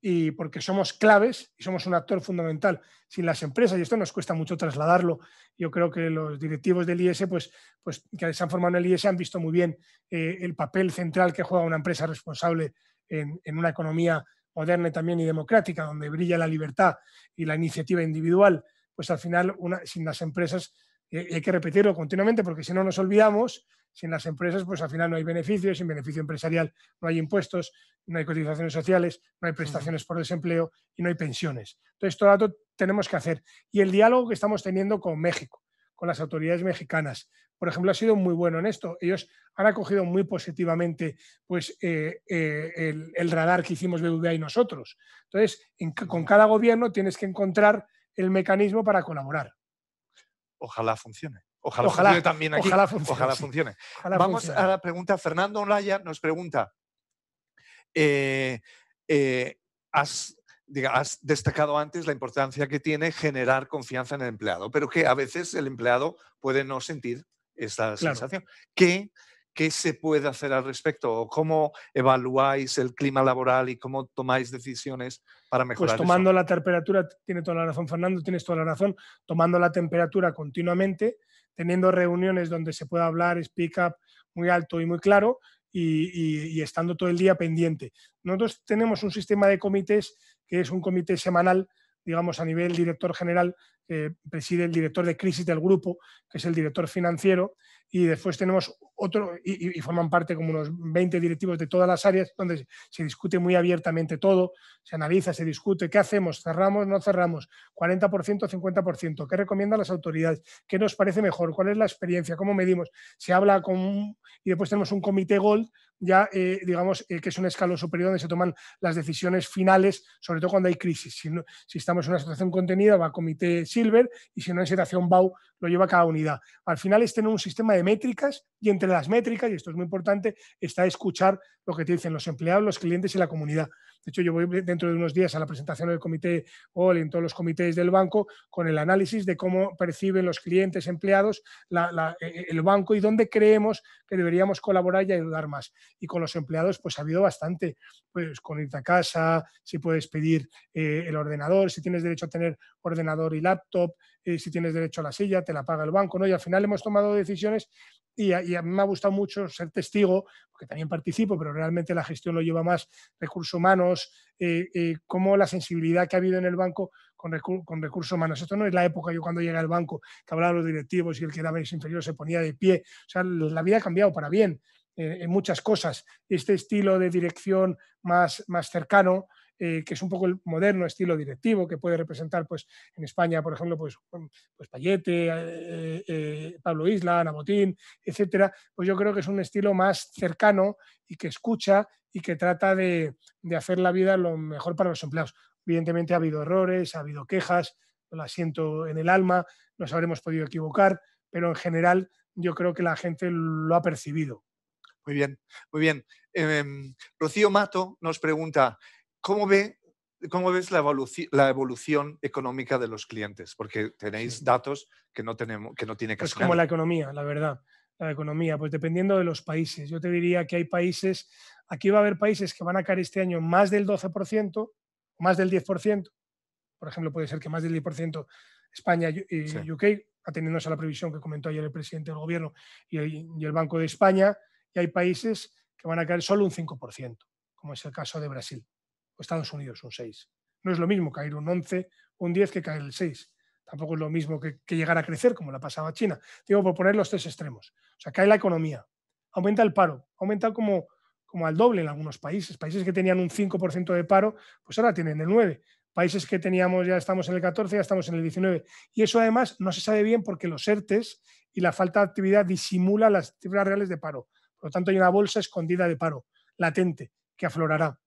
y porque somos claves y somos un actor fundamental. Sin las empresas, y esto nos cuesta mucho trasladarlo, yo creo que los directivos del IES, e, pues, pues, que se han formado en el IES, e han visto muy bien eh, el papel central que juega una empresa responsable en, una economía moderna y también y democrática, donde brilla la libertad y la iniciativa individual, pues al final, sin las empresas, eh, hay que repetirlo continuamente porque si no nos olvidamos, sin las empresas, pues al final no hay beneficios sin beneficio empresarial no hay impuestos, no hay cotizaciones sociales, no hay prestaciones por desempleo y no hay pensiones. Entonces, todo dato tenemos que hacer. Y el diálogo que estamos teniendo con México, con las autoridades mexicanas, por ejemplo, ha sido muy bueno en esto. Ellos han acogido muy positivamente pues, eh, eh, el, radar que hicimos BBVA y nosotros. Entonces, con cada gobierno tienes que encontrar el mecanismo para colaborar. Ojalá funcione. Ojalá, funcione también Ojalá Vamos a la pregunta. Fernando Olaya nos pregunta: eh, eh, has, destacado antes la importancia que tiene generar confianza en el empleado, pero que a veces el empleado puede no sentir esta sensación. ¿Qué, se puede hacer al respecto? ¿Cómo evaluáis el clima laboral y cómo tomáis decisiones para pues mejorar? Pues tomando la temperatura, tiene toda la razón Fernando, tienes toda la razón, tomando la temperatura continuamente, teniendo reuniones donde se pueda hablar, speak up muy alto y muy claro y, estando todo el día pendiente. Nosotros tenemos un sistema de comités que es un comité semanal digamos, a nivel director general, que preside el director de crisis del grupo, que es el director financiero, y después tenemos otro, y, forman parte como unos 20 directivos de todas las áreas, donde se discute muy abiertamente todo, se analiza, se discute, ¿qué hacemos? ¿Cerramos? ¿No cerramos? ¿40%, 50%? ¿Qué recomiendan las autoridades? ¿Qué nos parece mejor? ¿Cuál es la experiencia? ¿Cómo medimos? Se habla con... y después tenemos un comité Gold, ya eh, digamos eh, que es un escalón superior donde se toman las decisiones finales, sobre todo cuando hay crisis. Si, si estamos en una situación contenida, va a comité Silver, y si no en situación BAU, lo lleva cada unidad. Al final es tener un sistema de métricas y entre las métricas, y esto es muy importante, está escuchar lo que te dicen los empleados, los clientes y la comunidad. De hecho, yo voy dentro de unos días a la presentación del comité OL en todos los comités del banco con el análisis de cómo perciben los clientes, empleados, e, e, el banco y dónde creemos que deberíamos colaborar y ayudar más. Y con los empleados, pues ha habido bastante, pues con irte a casa, si puedes pedir eh, el ordenador, si tienes derecho a tener ordenador y laptop, eh, si tienes derecho a la silla, te la paga el banco, ¿no? Y al final hemos tomado decisiones y a, mí me ha gustado mucho ser testigo, porque también participo, pero realmente la gestión lo lleva más recursos humanos, eh, eh, como la sensibilidad que ha habido en el banco con, con, recursos humanos. Esto no es la época, yo cuando llegué al banco, que hablaba los directivos y el que era inferior se ponía de pie. O sea, la vida ha cambiado para bien eh, en muchas cosas. Este estilo de dirección más cercano, eh, que es un poco el moderno estilo directivo que puede representar pues, en España, por ejemplo, pues, pues Payete, eh, eh, Pablo Isla, Nabotín, etcétera, pues yo creo que es un estilo más cercano y que escucha y que trata de, hacer la vida lo mejor para los empleados. Evidentemente ha habido errores, ha habido quejas, lo siento en el alma, nos habremos podido equivocar, pero en general yo creo que la gente lo ha percibido. Muy bien, muy bien. Em, Rocío Mato nos pregunta, ¿cómo, ve, cómo ves la, evolución económica de los clientes? Porque tenéis datos que no, tenemos, que no tiene que Es como la economía, la verdad. La economía, pues dependiendo de los países. Yo te diría que hay países, aquí va a haber países que van a caer este año más del 12%, más del 10%. Por ejemplo, puede ser que más del 10% España y UK, atendiéndose a la previsión que comentó ayer el presidente del gobierno y y el Banco de España, y hay países que van a caer solo un 5%, como es el caso de Brasil. Estados Unidos un 6. No es lo mismo caer un 11, un 10 que caer el 6. Tampoco es lo mismo que, llegar a crecer como la pasaba China. Digo, por poner los tres extremos. O sea, cae la economía, aumenta el paro, aumenta como, como al doble en algunos países. Países que tenían un 5% de paro, pues ahora tienen el 9%. Países que teníamos, ya estamos en el 14, ya estamos en el 19. Y eso además no se sabe bien porque los ERTES y la falta de actividad disimula las cifras reales de paro. Por lo tanto, hay una bolsa escondida de paro, latente, que aflorará.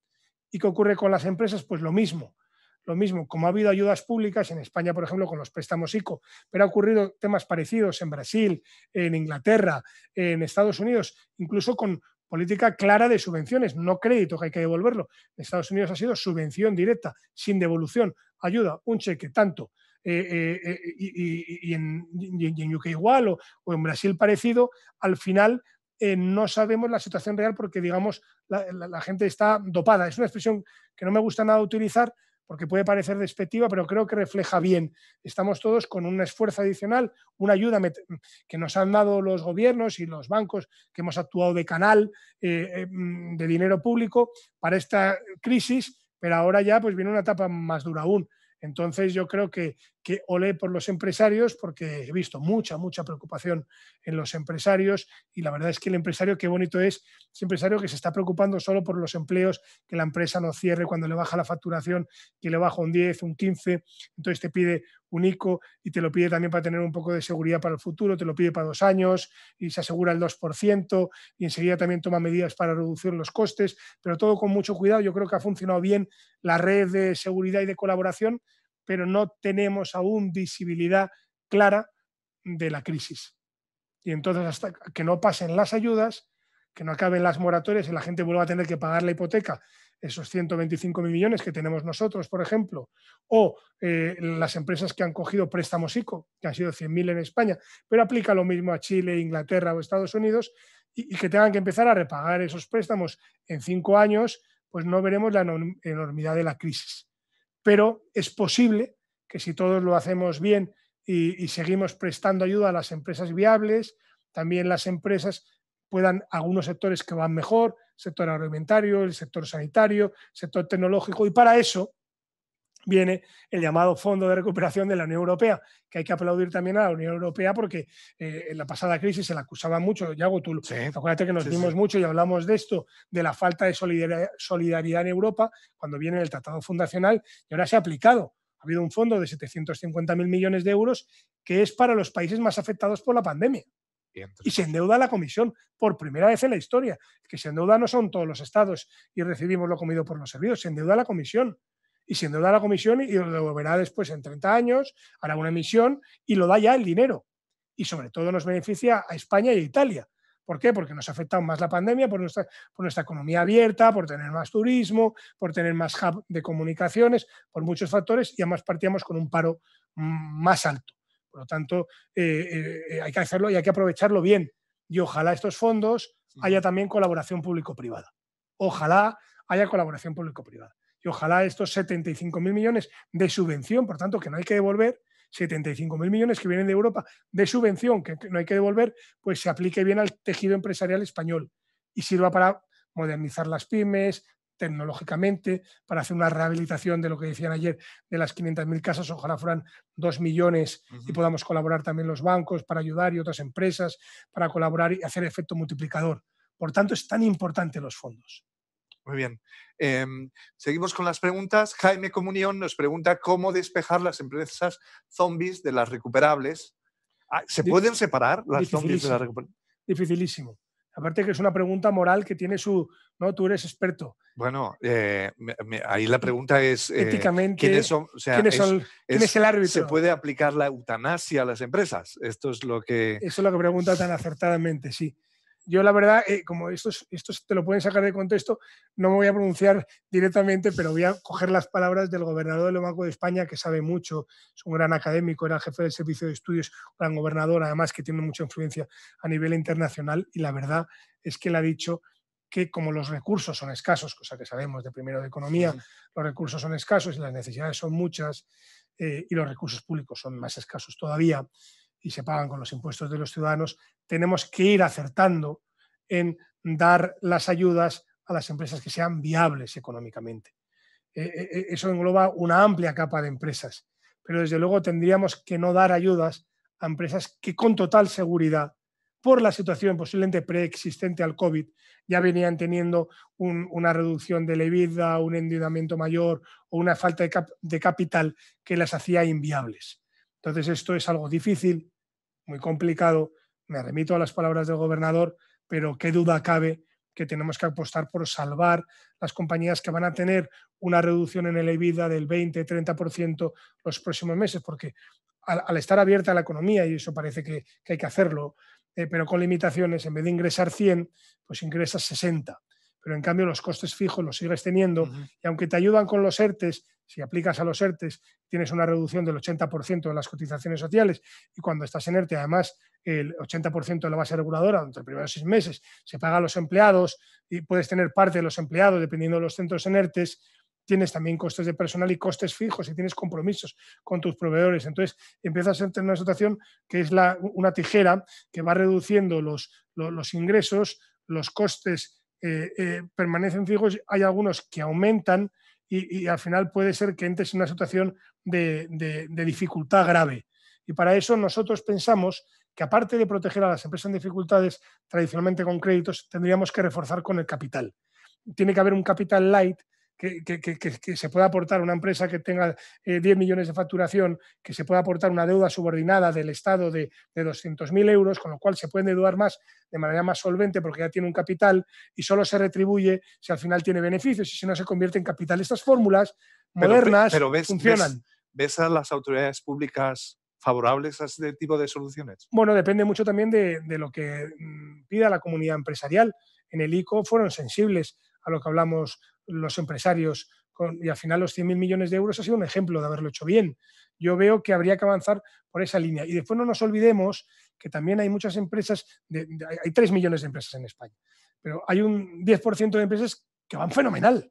¿Y qué ocurre con las empresas? Pues lo mismo. Lo mismo, como ha habido ayudas públicas en España, por ejemplo, con los préstamos ICO, pero ha ocurrido temas parecidos en Brasil, en Inglaterra, en Estados Unidos, incluso con política clara de subvenciones, no crédito que hay que devolverlo. En Estados Unidos ha sido subvención directa, sin devolución, ayuda, un cheque, tanto. Eh, eh, eh, y, en, UK igual o, en Brasil parecido, al final eh, no sabemos la situación real porque, digamos, la, gente está dopada. Es una expresión que no me gusta nada utilizar porque puede parecer despectiva, pero creo que refleja bien. Estamos todos con un esfuerzo adicional, una ayuda que nos han dado los gobiernos y los bancos, que hemos actuado de canal, eh, eh, de dinero público, para esta crisis, pero ahora ya pues, viene una etapa más dura aún. Entonces yo creo que, que olé por los empresarios porque he visto mucha, mucha preocupación en los empresarios y la verdad es que el empresario, qué bonito es, es empresario que se está preocupando solo por los empleos, que la empresa no cierre cuando le baja la facturación, que le baja un 10, un 15, entonces te pide un ICO y te lo pide también para tener un poco de seguridad para el futuro, te lo pide para dos años y se asegura el 2% y enseguida también toma medidas para reducir los costes, pero todo con mucho cuidado. Yo creo que ha funcionado bien la red de seguridad y de colaboración pero no tenemos aún visibilidad clara de la crisis. Y entonces, hasta que no pasen las ayudas, que no acaben las moratorias y la gente vuelva a tener que pagar la hipoteca, esos 125 millones que tenemos nosotros, por ejemplo, o eh, las empresas que han cogido préstamos ICO, que han sido 100.000 mil en España, pero aplica lo mismo a Chile, Inglaterra o Estados Unidos, y, que tengan que empezar a repagar esos préstamos en cinco años, pues no veremos la enormidad de la crisis pero es posible que si todos lo hacemos bien y, seguimos prestando ayuda a las empresas viables, también las empresas puedan algunos sectores que van mejor, sector agroalimentario, el sector sanitario, sector tecnológico, y para eso viene el llamado Fondo de Recuperación de la Unión Europea, que hay que aplaudir también a la Unión Europea porque eh, en la pasada crisis se la acusaba mucho, Yago, tú acuérdate que nos vimos mucho y hablamos de esto, de la falta de solidaridad en Europa cuando viene el Tratado Fundacional y ahora se ha aplicado. Ha habido un fondo de 750.000 millones de euros que es para los países más afectados por la pandemia. Y se endeuda la Comisión por primera vez en la historia. Que se endeuda no son todos los estados y recibimos lo comido por los servidos, se endeuda la Comisión y siendo endeuda la comisión y lo devolverá después en 30 años, hará una emisión y lo da ya el dinero. Y sobre todo nos beneficia a España y a Italia. ¿Por qué? Porque nos ha afectado más la pandemia por nuestra, economía abierta, por tener más turismo, por tener más hub de comunicaciones, por muchos factores y además partíamos con un paro mm, más alto. Por lo tanto, eh, eh, hay que hacerlo y hay que aprovecharlo bien. Y ojalá estos fondos haya también colaboración público-privada. Ojalá haya colaboración público-privada y ojalá estos 75.000 millones de subvención, por tanto, que no hay que devolver, 75.000 millones que vienen de Europa de subvención, que no hay que devolver, pues se aplique bien al tejido empresarial español y sirva para modernizar las pymes tecnológicamente, para hacer una rehabilitación de lo que decían ayer de las 500.000 casas, ojalá fueran 2 millones y podamos colaborar también los bancos para ayudar y otras empresas para colaborar y hacer efecto multiplicador. Por tanto, es tan importante los fondos. Muy bien. Em, seguimos con las preguntas. Jaime Comunión nos pregunta cómo despejar las empresas zombies de las recuperables. Ah, ¿Se pueden separar las zombies de las recuperables? Dificilísimo. Aparte que es una pregunta moral que tiene su... No, tú eres experto. Bueno, eh, ahí la pregunta es... Eh, Éticamente, ¿quiénes son, o sea, ¿quién es, el árbitro? ¿Se puede aplicar la eutanasia a las empresas? Esto es lo que... Eso es lo que pregunta tan acertadamente, sí yo la verdad, eh, como esto te lo pueden sacar de contexto, no me voy a pronunciar directamente, pero voy a coger las palabras del gobernador de Banco de España, que sabe mucho, es un gran académico, era jefe del Servicio de Estudios, gran gobernador, además que tiene mucha influencia a nivel internacional, y la verdad es que él ha dicho que como los recursos son escasos, cosa que sabemos de primero de economía, los recursos son escasos y las necesidades son muchas, eh, y los recursos públicos son más escasos todavía, y se pagan con los impuestos de los ciudadanos, tenemos que ir acertando en dar las ayudas a las empresas que sean viables económicamente. Eh, eh, eh, eso engloba una amplia capa de empresas, pero desde luego tendríamos que no dar ayudas a empresas que con total seguridad, por la situación posiblemente preexistente al COVID, ya venían teniendo una reducción de la un endeudamiento mayor o una falta de, de capital que las hacía inviables. Entonces esto es algo difícil, muy complicado. Me remito a las palabras del gobernador, pero qué duda cabe que tenemos que apostar por salvar las compañías que van a tener una reducción en el EBITDA del 20-30% los próximos meses, porque al, estar abierta la economía, y eso parece que, hay que hacerlo, eh, pero con limitaciones, en vez de ingresar 100, pues ingresa 60 pero en cambio los costes fijos los sigues teniendo y aunque te ayudan con los ERTES, si aplicas a los ERTES tienes una reducción del 80% de las cotizaciones sociales y cuando estás en ERTE además el 80% de la base reguladora durante los primeros seis meses se paga a los empleados y puedes tener parte de los empleados dependiendo de los centros en ERTES, tienes también costes de personal y costes fijos y tienes compromisos con tus proveedores. Entonces empiezas a tener una situación que es una tijera que va reduciendo los ingresos, los costes eh, eh, permanecen fijos, hay algunos que aumentan y, al final puede ser que entres en una situación de dificultad grave. Y para eso nosotros pensamos que aparte de proteger a las empresas en dificultades tradicionalmente con créditos, tendríamos que reforzar con el capital. Tiene que haber un capital light que, se pueda aportar una empresa que tenga 10 eh, millones de facturación, que se pueda aportar una deuda subordinada del Estado de, de 200.000 euros, con lo cual se pueden deudar más de manera más solvente porque ya tiene un capital y solo se retribuye si al final tiene beneficios y si no se convierte en capital. Estas fórmulas modernas funcionan. Ves, a las autoridades públicas favorables a este tipo de soluciones? Bueno, depende mucho también de, de lo que mm, pida la comunidad empresarial. En el ICO fueron sensibles a lo que hablamos los empresarios y al final los 100.000 millones de euros ha sido un ejemplo de haberlo hecho bien. Yo veo que habría que avanzar por esa línea. Y después no nos olvidemos que también hay muchas empresas, hay 3 millones de empresas en España, pero hay un 10% de empresas que van fenomenal.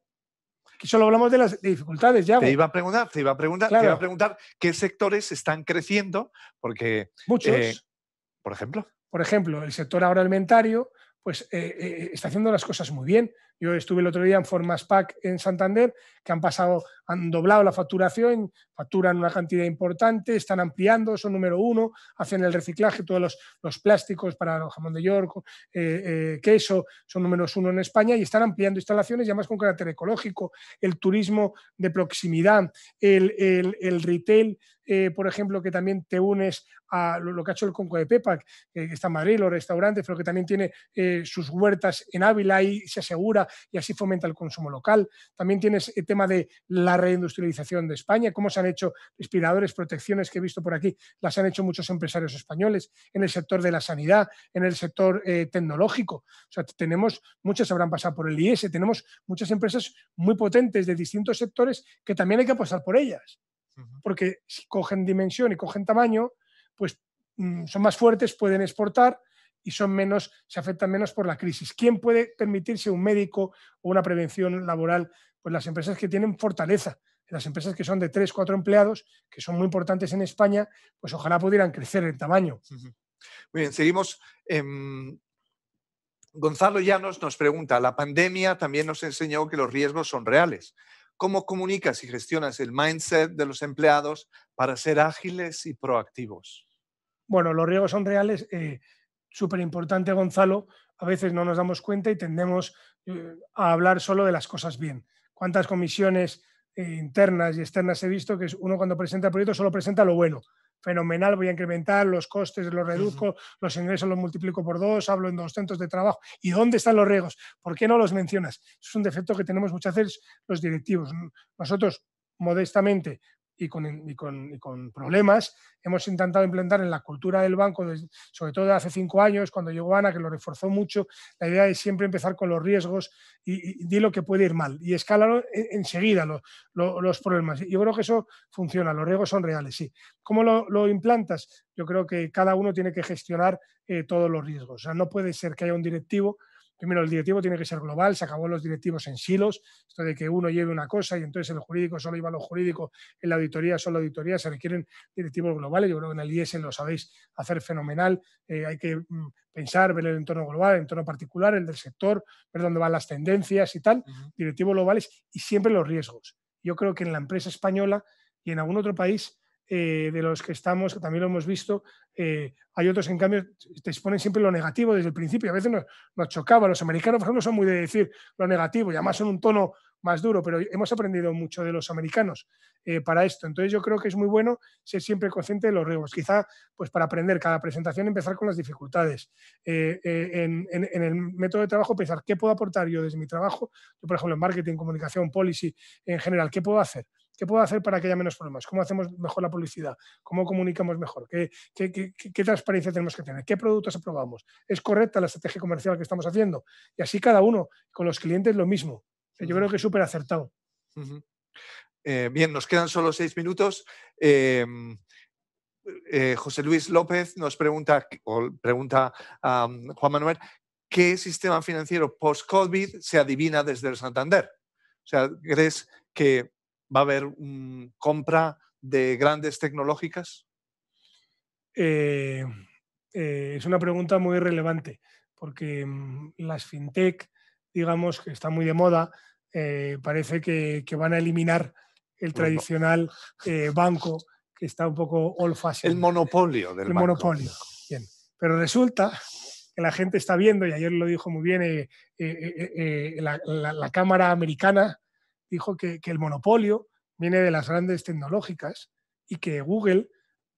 y solo hablamos de las dificultades ya. Te iba a preguntar, te iba a preguntar, te iba a preguntar qué sectores están creciendo, porque... Muchos. Eh, por ejemplo. Por ejemplo, el sector agroalimentario, pues eh, eh, está haciendo las cosas muy bien, yo estuve el otro día en Formas Pack en Santander, que han pasado, han doblado la facturación, facturan una cantidad importante, están ampliando, son número uno, hacen el reciclaje, todos los, plásticos para el jamón de York, eh, eh, queso, son números uno en España y están ampliando instalaciones, ya más con carácter ecológico, el turismo de proximidad, el, retail eh, por ejemplo, que también te unes a lo, que ha hecho el Conco de Pepac, que está en Madrid, los restaurantes, pero que también tiene sus huertas en Ávila y se asegura y así fomenta el consumo local. También tienes el tema de la reindustrialización de España, cómo se han hecho respiradores, protecciones que he visto por aquí, las han hecho muchos empresarios españoles, en el sector de la sanidad, en el sector eh, tecnológico. tenemos, muchas habrán pasado por el IES, tenemos muchas empresas muy potentes de distintos sectores que también hay que apostar por ellas. Porque si cogen dimensión y cogen tamaño, pues mm, son más fuertes, pueden exportar, y son menos, se afectan menos por la crisis. ¿Quién puede permitirse un médico o una prevención laboral? Pues las empresas que tienen fortaleza, las empresas que son de tres, cuatro empleados, que son muy importantes en España, pues ojalá pudieran crecer en tamaño. Muy bien, seguimos. Em, Gonzalo Llanos nos pregunta, la pandemia también nos enseñó que los riesgos son reales. ¿Cómo comunicas y gestionas el mindset de los empleados para ser ágiles y proactivos? Bueno, los riesgos son reales. Eh, súper importante, Gonzalo, a veces no nos damos cuenta y tendemos eh, a hablar solo de las cosas bien. ¿Cuántas comisiones eh, internas y externas he visto que uno cuando presenta el proyecto solo presenta lo bueno? Fenomenal, voy a incrementar los costes, los reduzco, los ingresos los multiplico por dos, hablo en dos centros de trabajo. ¿Y dónde están los riesgos? ¿Por qué no los mencionas? Es un defecto que tenemos muchas veces los directivos. Nosotros modestamente y con, problemas, hemos intentado implantar en la cultura del banco, sobre todo hace cinco años, cuando llegó Ana, que lo reforzó mucho, la idea es siempre empezar con los riesgos y, y di lo que puede ir mal y escala e, enseguida los problemas. Yo creo que eso funciona, los riesgos son reales, sí. ¿Cómo lo, implantas? Yo creo que cada uno tiene que gestionar eh, todos los riesgos. O sea, no puede ser que haya un directivo primero el directivo tiene que ser global, se acabó los directivos en silos, esto de que uno lleve una cosa y entonces el jurídico solo iba a lo jurídico, en la auditoría solo auditoría, se requieren directivos globales, yo creo que en el IES e lo sabéis hacer fenomenal, eh, hay que mm, pensar, ver el entorno global, el entorno particular, el del sector, ver dónde van las tendencias y tal, directivos globales y siempre los riesgos. Yo creo que en la empresa española y en algún otro país eh, de los que estamos, que también lo hemos visto, eh, hay otros en cambio te exponen siempre lo negativo desde el principio. A veces nos, chocaba. Los americanos, por ejemplo, son muy de decir lo negativo y además son un tono más duro, pero hemos aprendido mucho de los americanos eh, para esto. Entonces yo creo que es muy bueno ser siempre consciente de los riesgos. Quizá pues para aprender cada presentación empezar con las dificultades. en, en, el método de trabajo pensar qué puedo aportar yo desde mi trabajo. Yo, por ejemplo, en marketing, comunicación, policy en general, ¿qué puedo hacer? ¿Qué puedo hacer para que haya menos problemas? ¿Cómo hacemos mejor la publicidad? ¿Cómo comunicamos mejor? ¿Qué, transparencia tenemos que tener? ¿Qué productos aprobamos? ¿Es correcta la estrategia comercial que estamos haciendo? Y así cada uno, con los clientes lo mismo. yo creo que es súper acertado. Eh, bien, nos quedan solo seis minutos. Eh, eh, José Luis López nos pregunta, o pregunta a um, Juan Manuel, ¿qué sistema financiero post-COVID se adivina desde el Santander? O sea, ¿crees que va a haber compra de grandes tecnológicas? Eh, eh, es una pregunta muy relevante, porque mm, las fintech, digamos, que está muy de moda, eh, parece que, van a eliminar el tradicional banco que está un poco old El monopolio del el monopolio. Bien. Pero resulta que la gente está viendo, y ayer lo dijo muy bien la, Cámara Americana dijo que, el monopolio viene de las grandes tecnológicas y que Google,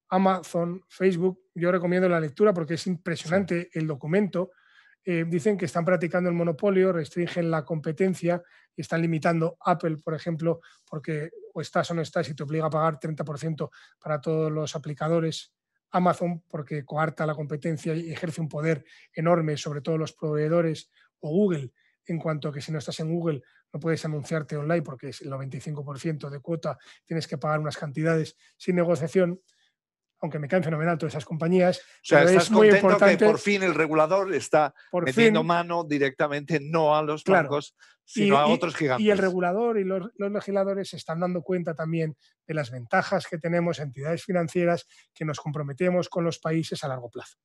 Amazon, Facebook, yo recomiendo la lectura porque es impresionante el documento, eh, dicen que están practicando el monopolio, restringen la competencia, están limitando Apple, por ejemplo, porque o estás o no estás y te obliga a pagar 30% para todos los aplicadores. Amazon, porque coarta la competencia y ejerce un poder enorme sobre todos los proveedores. O Google, en cuanto a que si no estás en Google, no puedes anunciarte online porque es el 95% de cuota, tienes que pagar unas cantidades sin negociación, aunque me caen fenomenal todas esas compañías. es muy importante, que por fin el regulador está metiendo mano directamente no a los bancos, sino a otros gigantes. Y el regulador y los, legisladores se están dando cuenta también de las ventajas que tenemos entidades financieras que nos comprometemos con los países a largo plazo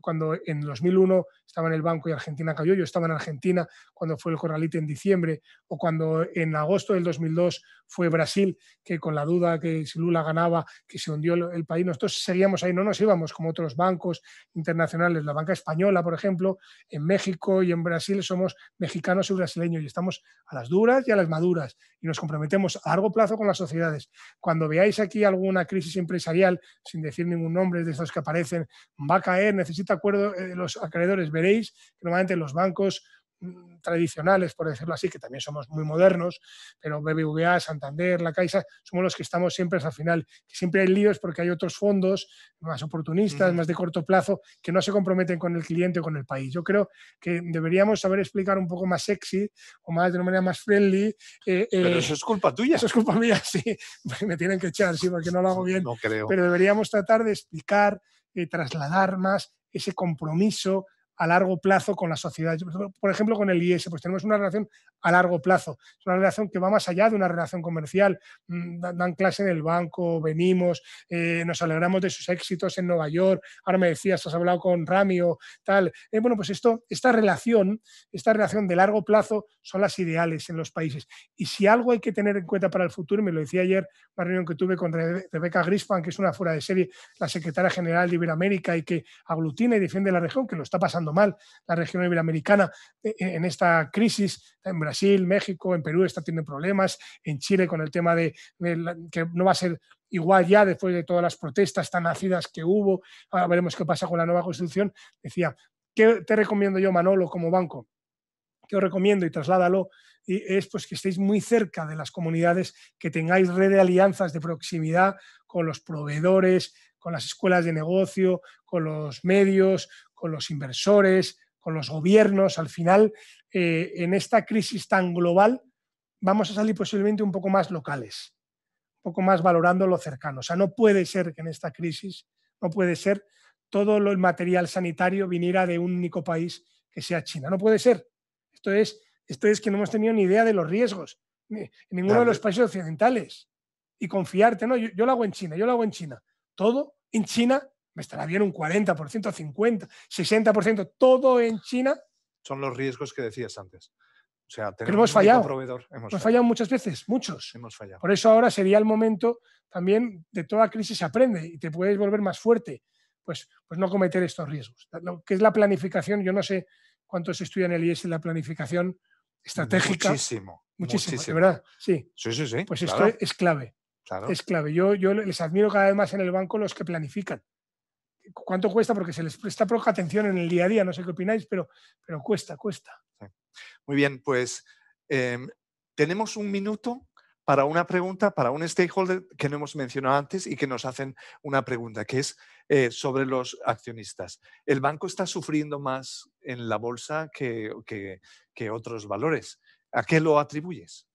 cuando en 2001 estaba en el banco y Argentina cayó, yo estaba en Argentina cuando fue el Corralite en diciembre, o cuando en agosto del 2002 fue Brasil, que con la duda que si Lula ganaba, que se hundió el, país, nosotros seguíamos ahí, no nos íbamos como otros bancos internacionales, la banca española, por ejemplo, en México y en Brasil somos mexicanos y brasileños y estamos a las duras y a las maduras y nos comprometemos a largo plazo con las sociedades. Cuando veáis aquí alguna crisis empresarial, sin decir ningún nombre de esos que aparecen, va a caer, necesita de acuerdo, eh, los acreedores veréis que normalmente los bancos mm, tradicionales, por decirlo así, que también somos muy modernos, pero BBVA, Santander, La Caixa, somos los que estamos siempre hasta el final. Siempre hay líos porque hay otros fondos más oportunistas, más de corto plazo, que no se comprometen con el cliente o con el país. Yo creo que deberíamos saber explicar un poco más sexy o más de una manera más friendly. Eh, eh, pero eso es culpa tuya. Eso es culpa mía, sí. Me tienen que echar, sí, porque no lo hago bien. No creo. Pero deberíamos tratar de explicar eh, trasladar más ese compromiso, a largo plazo con la sociedad. Por ejemplo, con el IES, pues tenemos una relación a largo plazo, es una relación que va más allá de una relación comercial. Mm, dan clase en el banco, venimos, eh, nos alegramos de sus éxitos en Nueva York. Ahora me decías, has hablado con Rami o tal. Eh, bueno, pues esto, esta relación, esta relación de largo plazo son las ideales en los países. Y si algo hay que tener en cuenta para el futuro, me lo decía ayer, una reunión que tuve con Rebeca Grispan, que es una fuera de serie, la secretaria general de Iberoamérica y que aglutina y defiende la región, que lo está pasando mal la región iberoamericana eh, eh, en esta crisis. En Brasil, México, en Perú está teniendo problemas, en Chile con el tema de, que no va a ser igual ya después de todas las protestas tan ácidas que hubo. Ahora veremos qué pasa con la nueva constitución. Decía, ¿qué te recomiendo yo, Manolo, como banco? que os recomiendo y trasládalo es pues que estéis muy cerca de las comunidades, que tengáis red de alianzas de proximidad con los proveedores, con las escuelas de negocio, con los medios, con los inversores, con los gobiernos. Al final, eh, en esta crisis tan global, vamos a salir posiblemente un poco más locales, un poco más valorando lo cercano. O sea, no puede ser que en esta crisis, no puede ser todo el material sanitario viniera de un único país que sea China. No puede ser. Esto es, esto es que no hemos tenido ni idea de los riesgos en ninguno de los países occidentales. Y confiarte, no, yo lo hago en China, yo lo hago en China. Todo en China estará bien un 40%, 50%, 60%, todo en China. Son los riesgos que decías antes. O sea, tenemos hemos fallado. proveedor. Hemos, fallado. muchas veces, muchos. Hemos fallado. Por eso ahora sería el momento también de toda crisis aprende y te puedes volver más fuerte. Pues, pues no cometer estos riesgos. Lo que es la planificación, yo no sé cuántos estudian el IES en la planificación estratégica. Muchísimo. Muchísimo, verdad, sí. Sí, sí, sí. Pues esto es clave. Es clave. Yo, yo les admiro cada vez más en el banco los que planifican cuánto cuesta, porque se les presta poca atención en el día a día, no sé qué opináis, pero, pero cuesta, cuesta. Muy bien, pues em, tenemos un minuto para una pregunta, para un stakeholder que no hemos mencionado antes y que nos hacen una pregunta, que es eh, sobre los accionistas. ¿El banco está sufriendo más en la bolsa que, que, otros valores? ¿A qué lo atribuyes?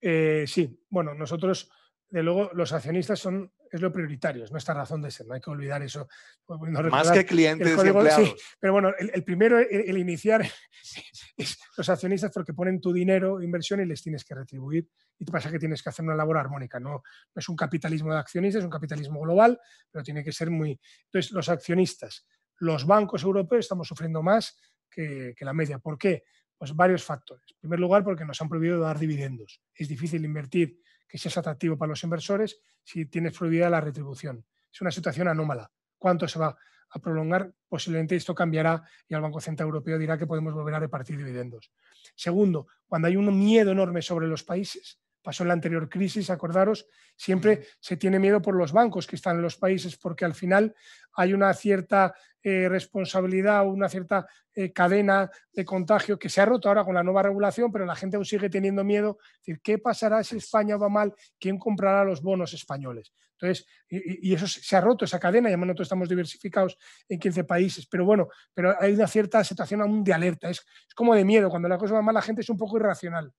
Eh, sí, bueno, nosotros, de luego, los accionistas son es lo prioritario, es nuestra razón de ser, no hay que olvidar eso. Pues más que clientes empleados. pero bueno, el, primero, el, iniciar, es los accionistas porque ponen tu dinero, inversión y les tienes que retribuir. Y te pasa que tienes que hacer una labor armónica, no, es un capitalismo de accionistas, es un capitalismo global, pero tiene que ser muy... Entonces, los accionistas, los bancos europeos estamos sufriendo más que, que, la media. ¿Por qué? Pues varios factores. En primer lugar, porque nos han prohibido dar dividendos. Es difícil invertir que sea atractivo para los inversores si tienes prohibida la retribución. Es una situación anómala. ¿Cuánto se va a prolongar? Posiblemente esto cambiará y el Banco Central Europeo dirá que podemos volver a repartir dividendos. Segundo, cuando hay un miedo enorme sobre los países, pasó en la anterior crisis, acordaros, siempre se tiene miedo por los bancos que están en los países porque al final hay una cierta eh, responsabilidad o una cierta eh, cadena de contagio que se ha roto ahora con la nueva regulación, pero la gente aún sigue teniendo miedo. decir, ¿qué pasará si España va mal? ¿Quién comprará los bonos españoles? Entonces, y, eso se ha roto, esa cadena, y además nosotros estamos diversificados en 15 países, pero bueno, pero hay una cierta situación aún de alerta, es, es como de miedo, cuando la cosa va mal la gente es un poco irracional.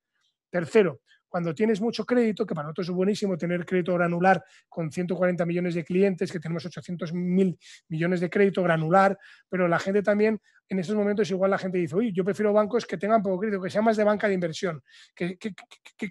Tercero, cuando tienes mucho crédito, que para nosotros es buenísimo tener crédito granular con 140 millones de clientes, que tenemos 800 mil millones de crédito granular, pero la gente también en estos momentos igual la gente dice, uy, yo prefiero bancos que tengan poco crédito, que sean más de banca de inversión, que,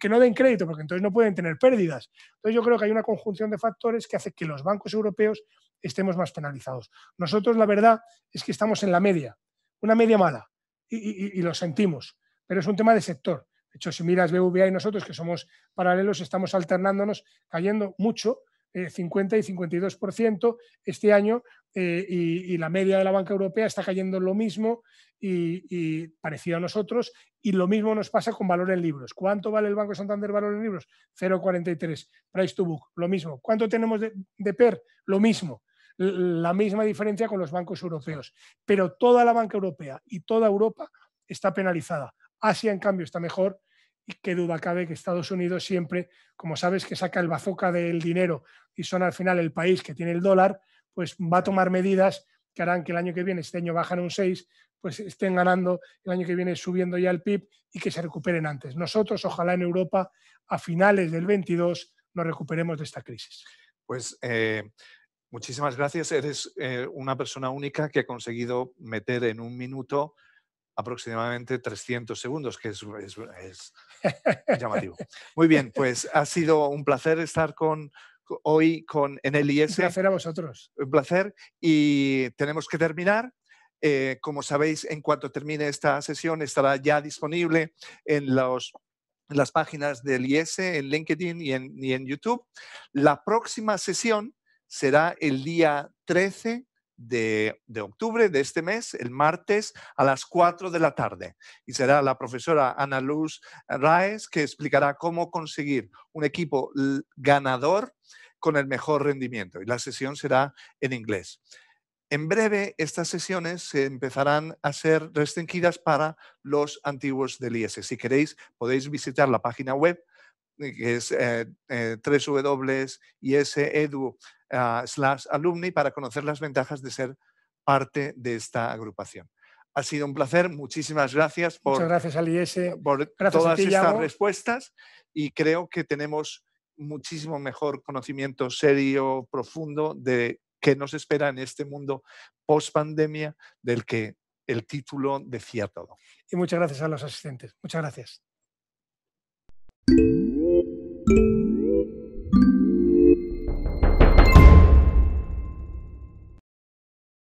no den crédito, porque entonces no pueden tener pérdidas. Entonces yo creo que hay una conjunción de factores que hace que los bancos europeos estemos más penalizados. Nosotros la verdad es que estamos en la media, una media mala, y lo sentimos, pero es un tema de sector. De hecho, si miras BVA y nosotros, que somos paralelos, estamos alternándonos, cayendo mucho, 50 eh, y 52% este año, eh, y, la media de la banca europea está cayendo lo mismo y, parecido a nosotros, y lo mismo nos pasa con valor en libros. ¿Cuánto vale el Banco Santander valor en libros? 0,43. Price to book, lo mismo. ¿Cuánto tenemos de PER? Lo mismo la misma diferencia con los bancos europeos. Pero toda la banca europea y toda Europa está penalizada. Asia, en cambio, está mejor y qué duda cabe que Estados Unidos siempre, como sabes que saca el bazooka del dinero y son al final el país que tiene el dólar, pues va a tomar medidas que harán que el año que viene, este año bajan un 6, pues estén ganando, el año que viene subiendo ya el PIB y que se recuperen antes. Nosotros, ojalá en Europa, a finales del 22, nos recuperemos de esta crisis. Pues eh, Muchísimas gracias. Eres eh, una persona única que ha conseguido meter en un minuto aproximadamente 300 segundos, que es, llamativo. Muy bien, pues ha sido un placer estar con, hoy con en el IES. Un e. placer a vosotros. Un placer. Y tenemos que terminar. Eh, como sabéis, en cuanto termine esta sesión, estará ya disponible en los las páginas del IES, e, en LinkedIn y en, y en YouTube. La próxima sesión será el día 13 de, octubre de este mes, el martes, a las 4 de la tarde. Y será la profesora Ana Luz Raes que explicará cómo conseguir un equipo ganador con el mejor rendimiento. Y la sesión será en inglés. En breve, estas sesiones se empezarán a ser restringidas para los antiguos del IES. E. Si queréis, podéis visitar la página web eh, que es eh, eh slash alumni para conocer las ventajas de ser parte de esta agrupación. Ha sido un placer, muchísimas gracias por, Muchas gracias, al por todas estas respuestas y creo que tenemos muchísimo mejor conocimiento serio, profundo de qué nos espera en este mundo post pandemia del que el título decía todo. Y muchas gracias a los asistentes. Muchas gracias.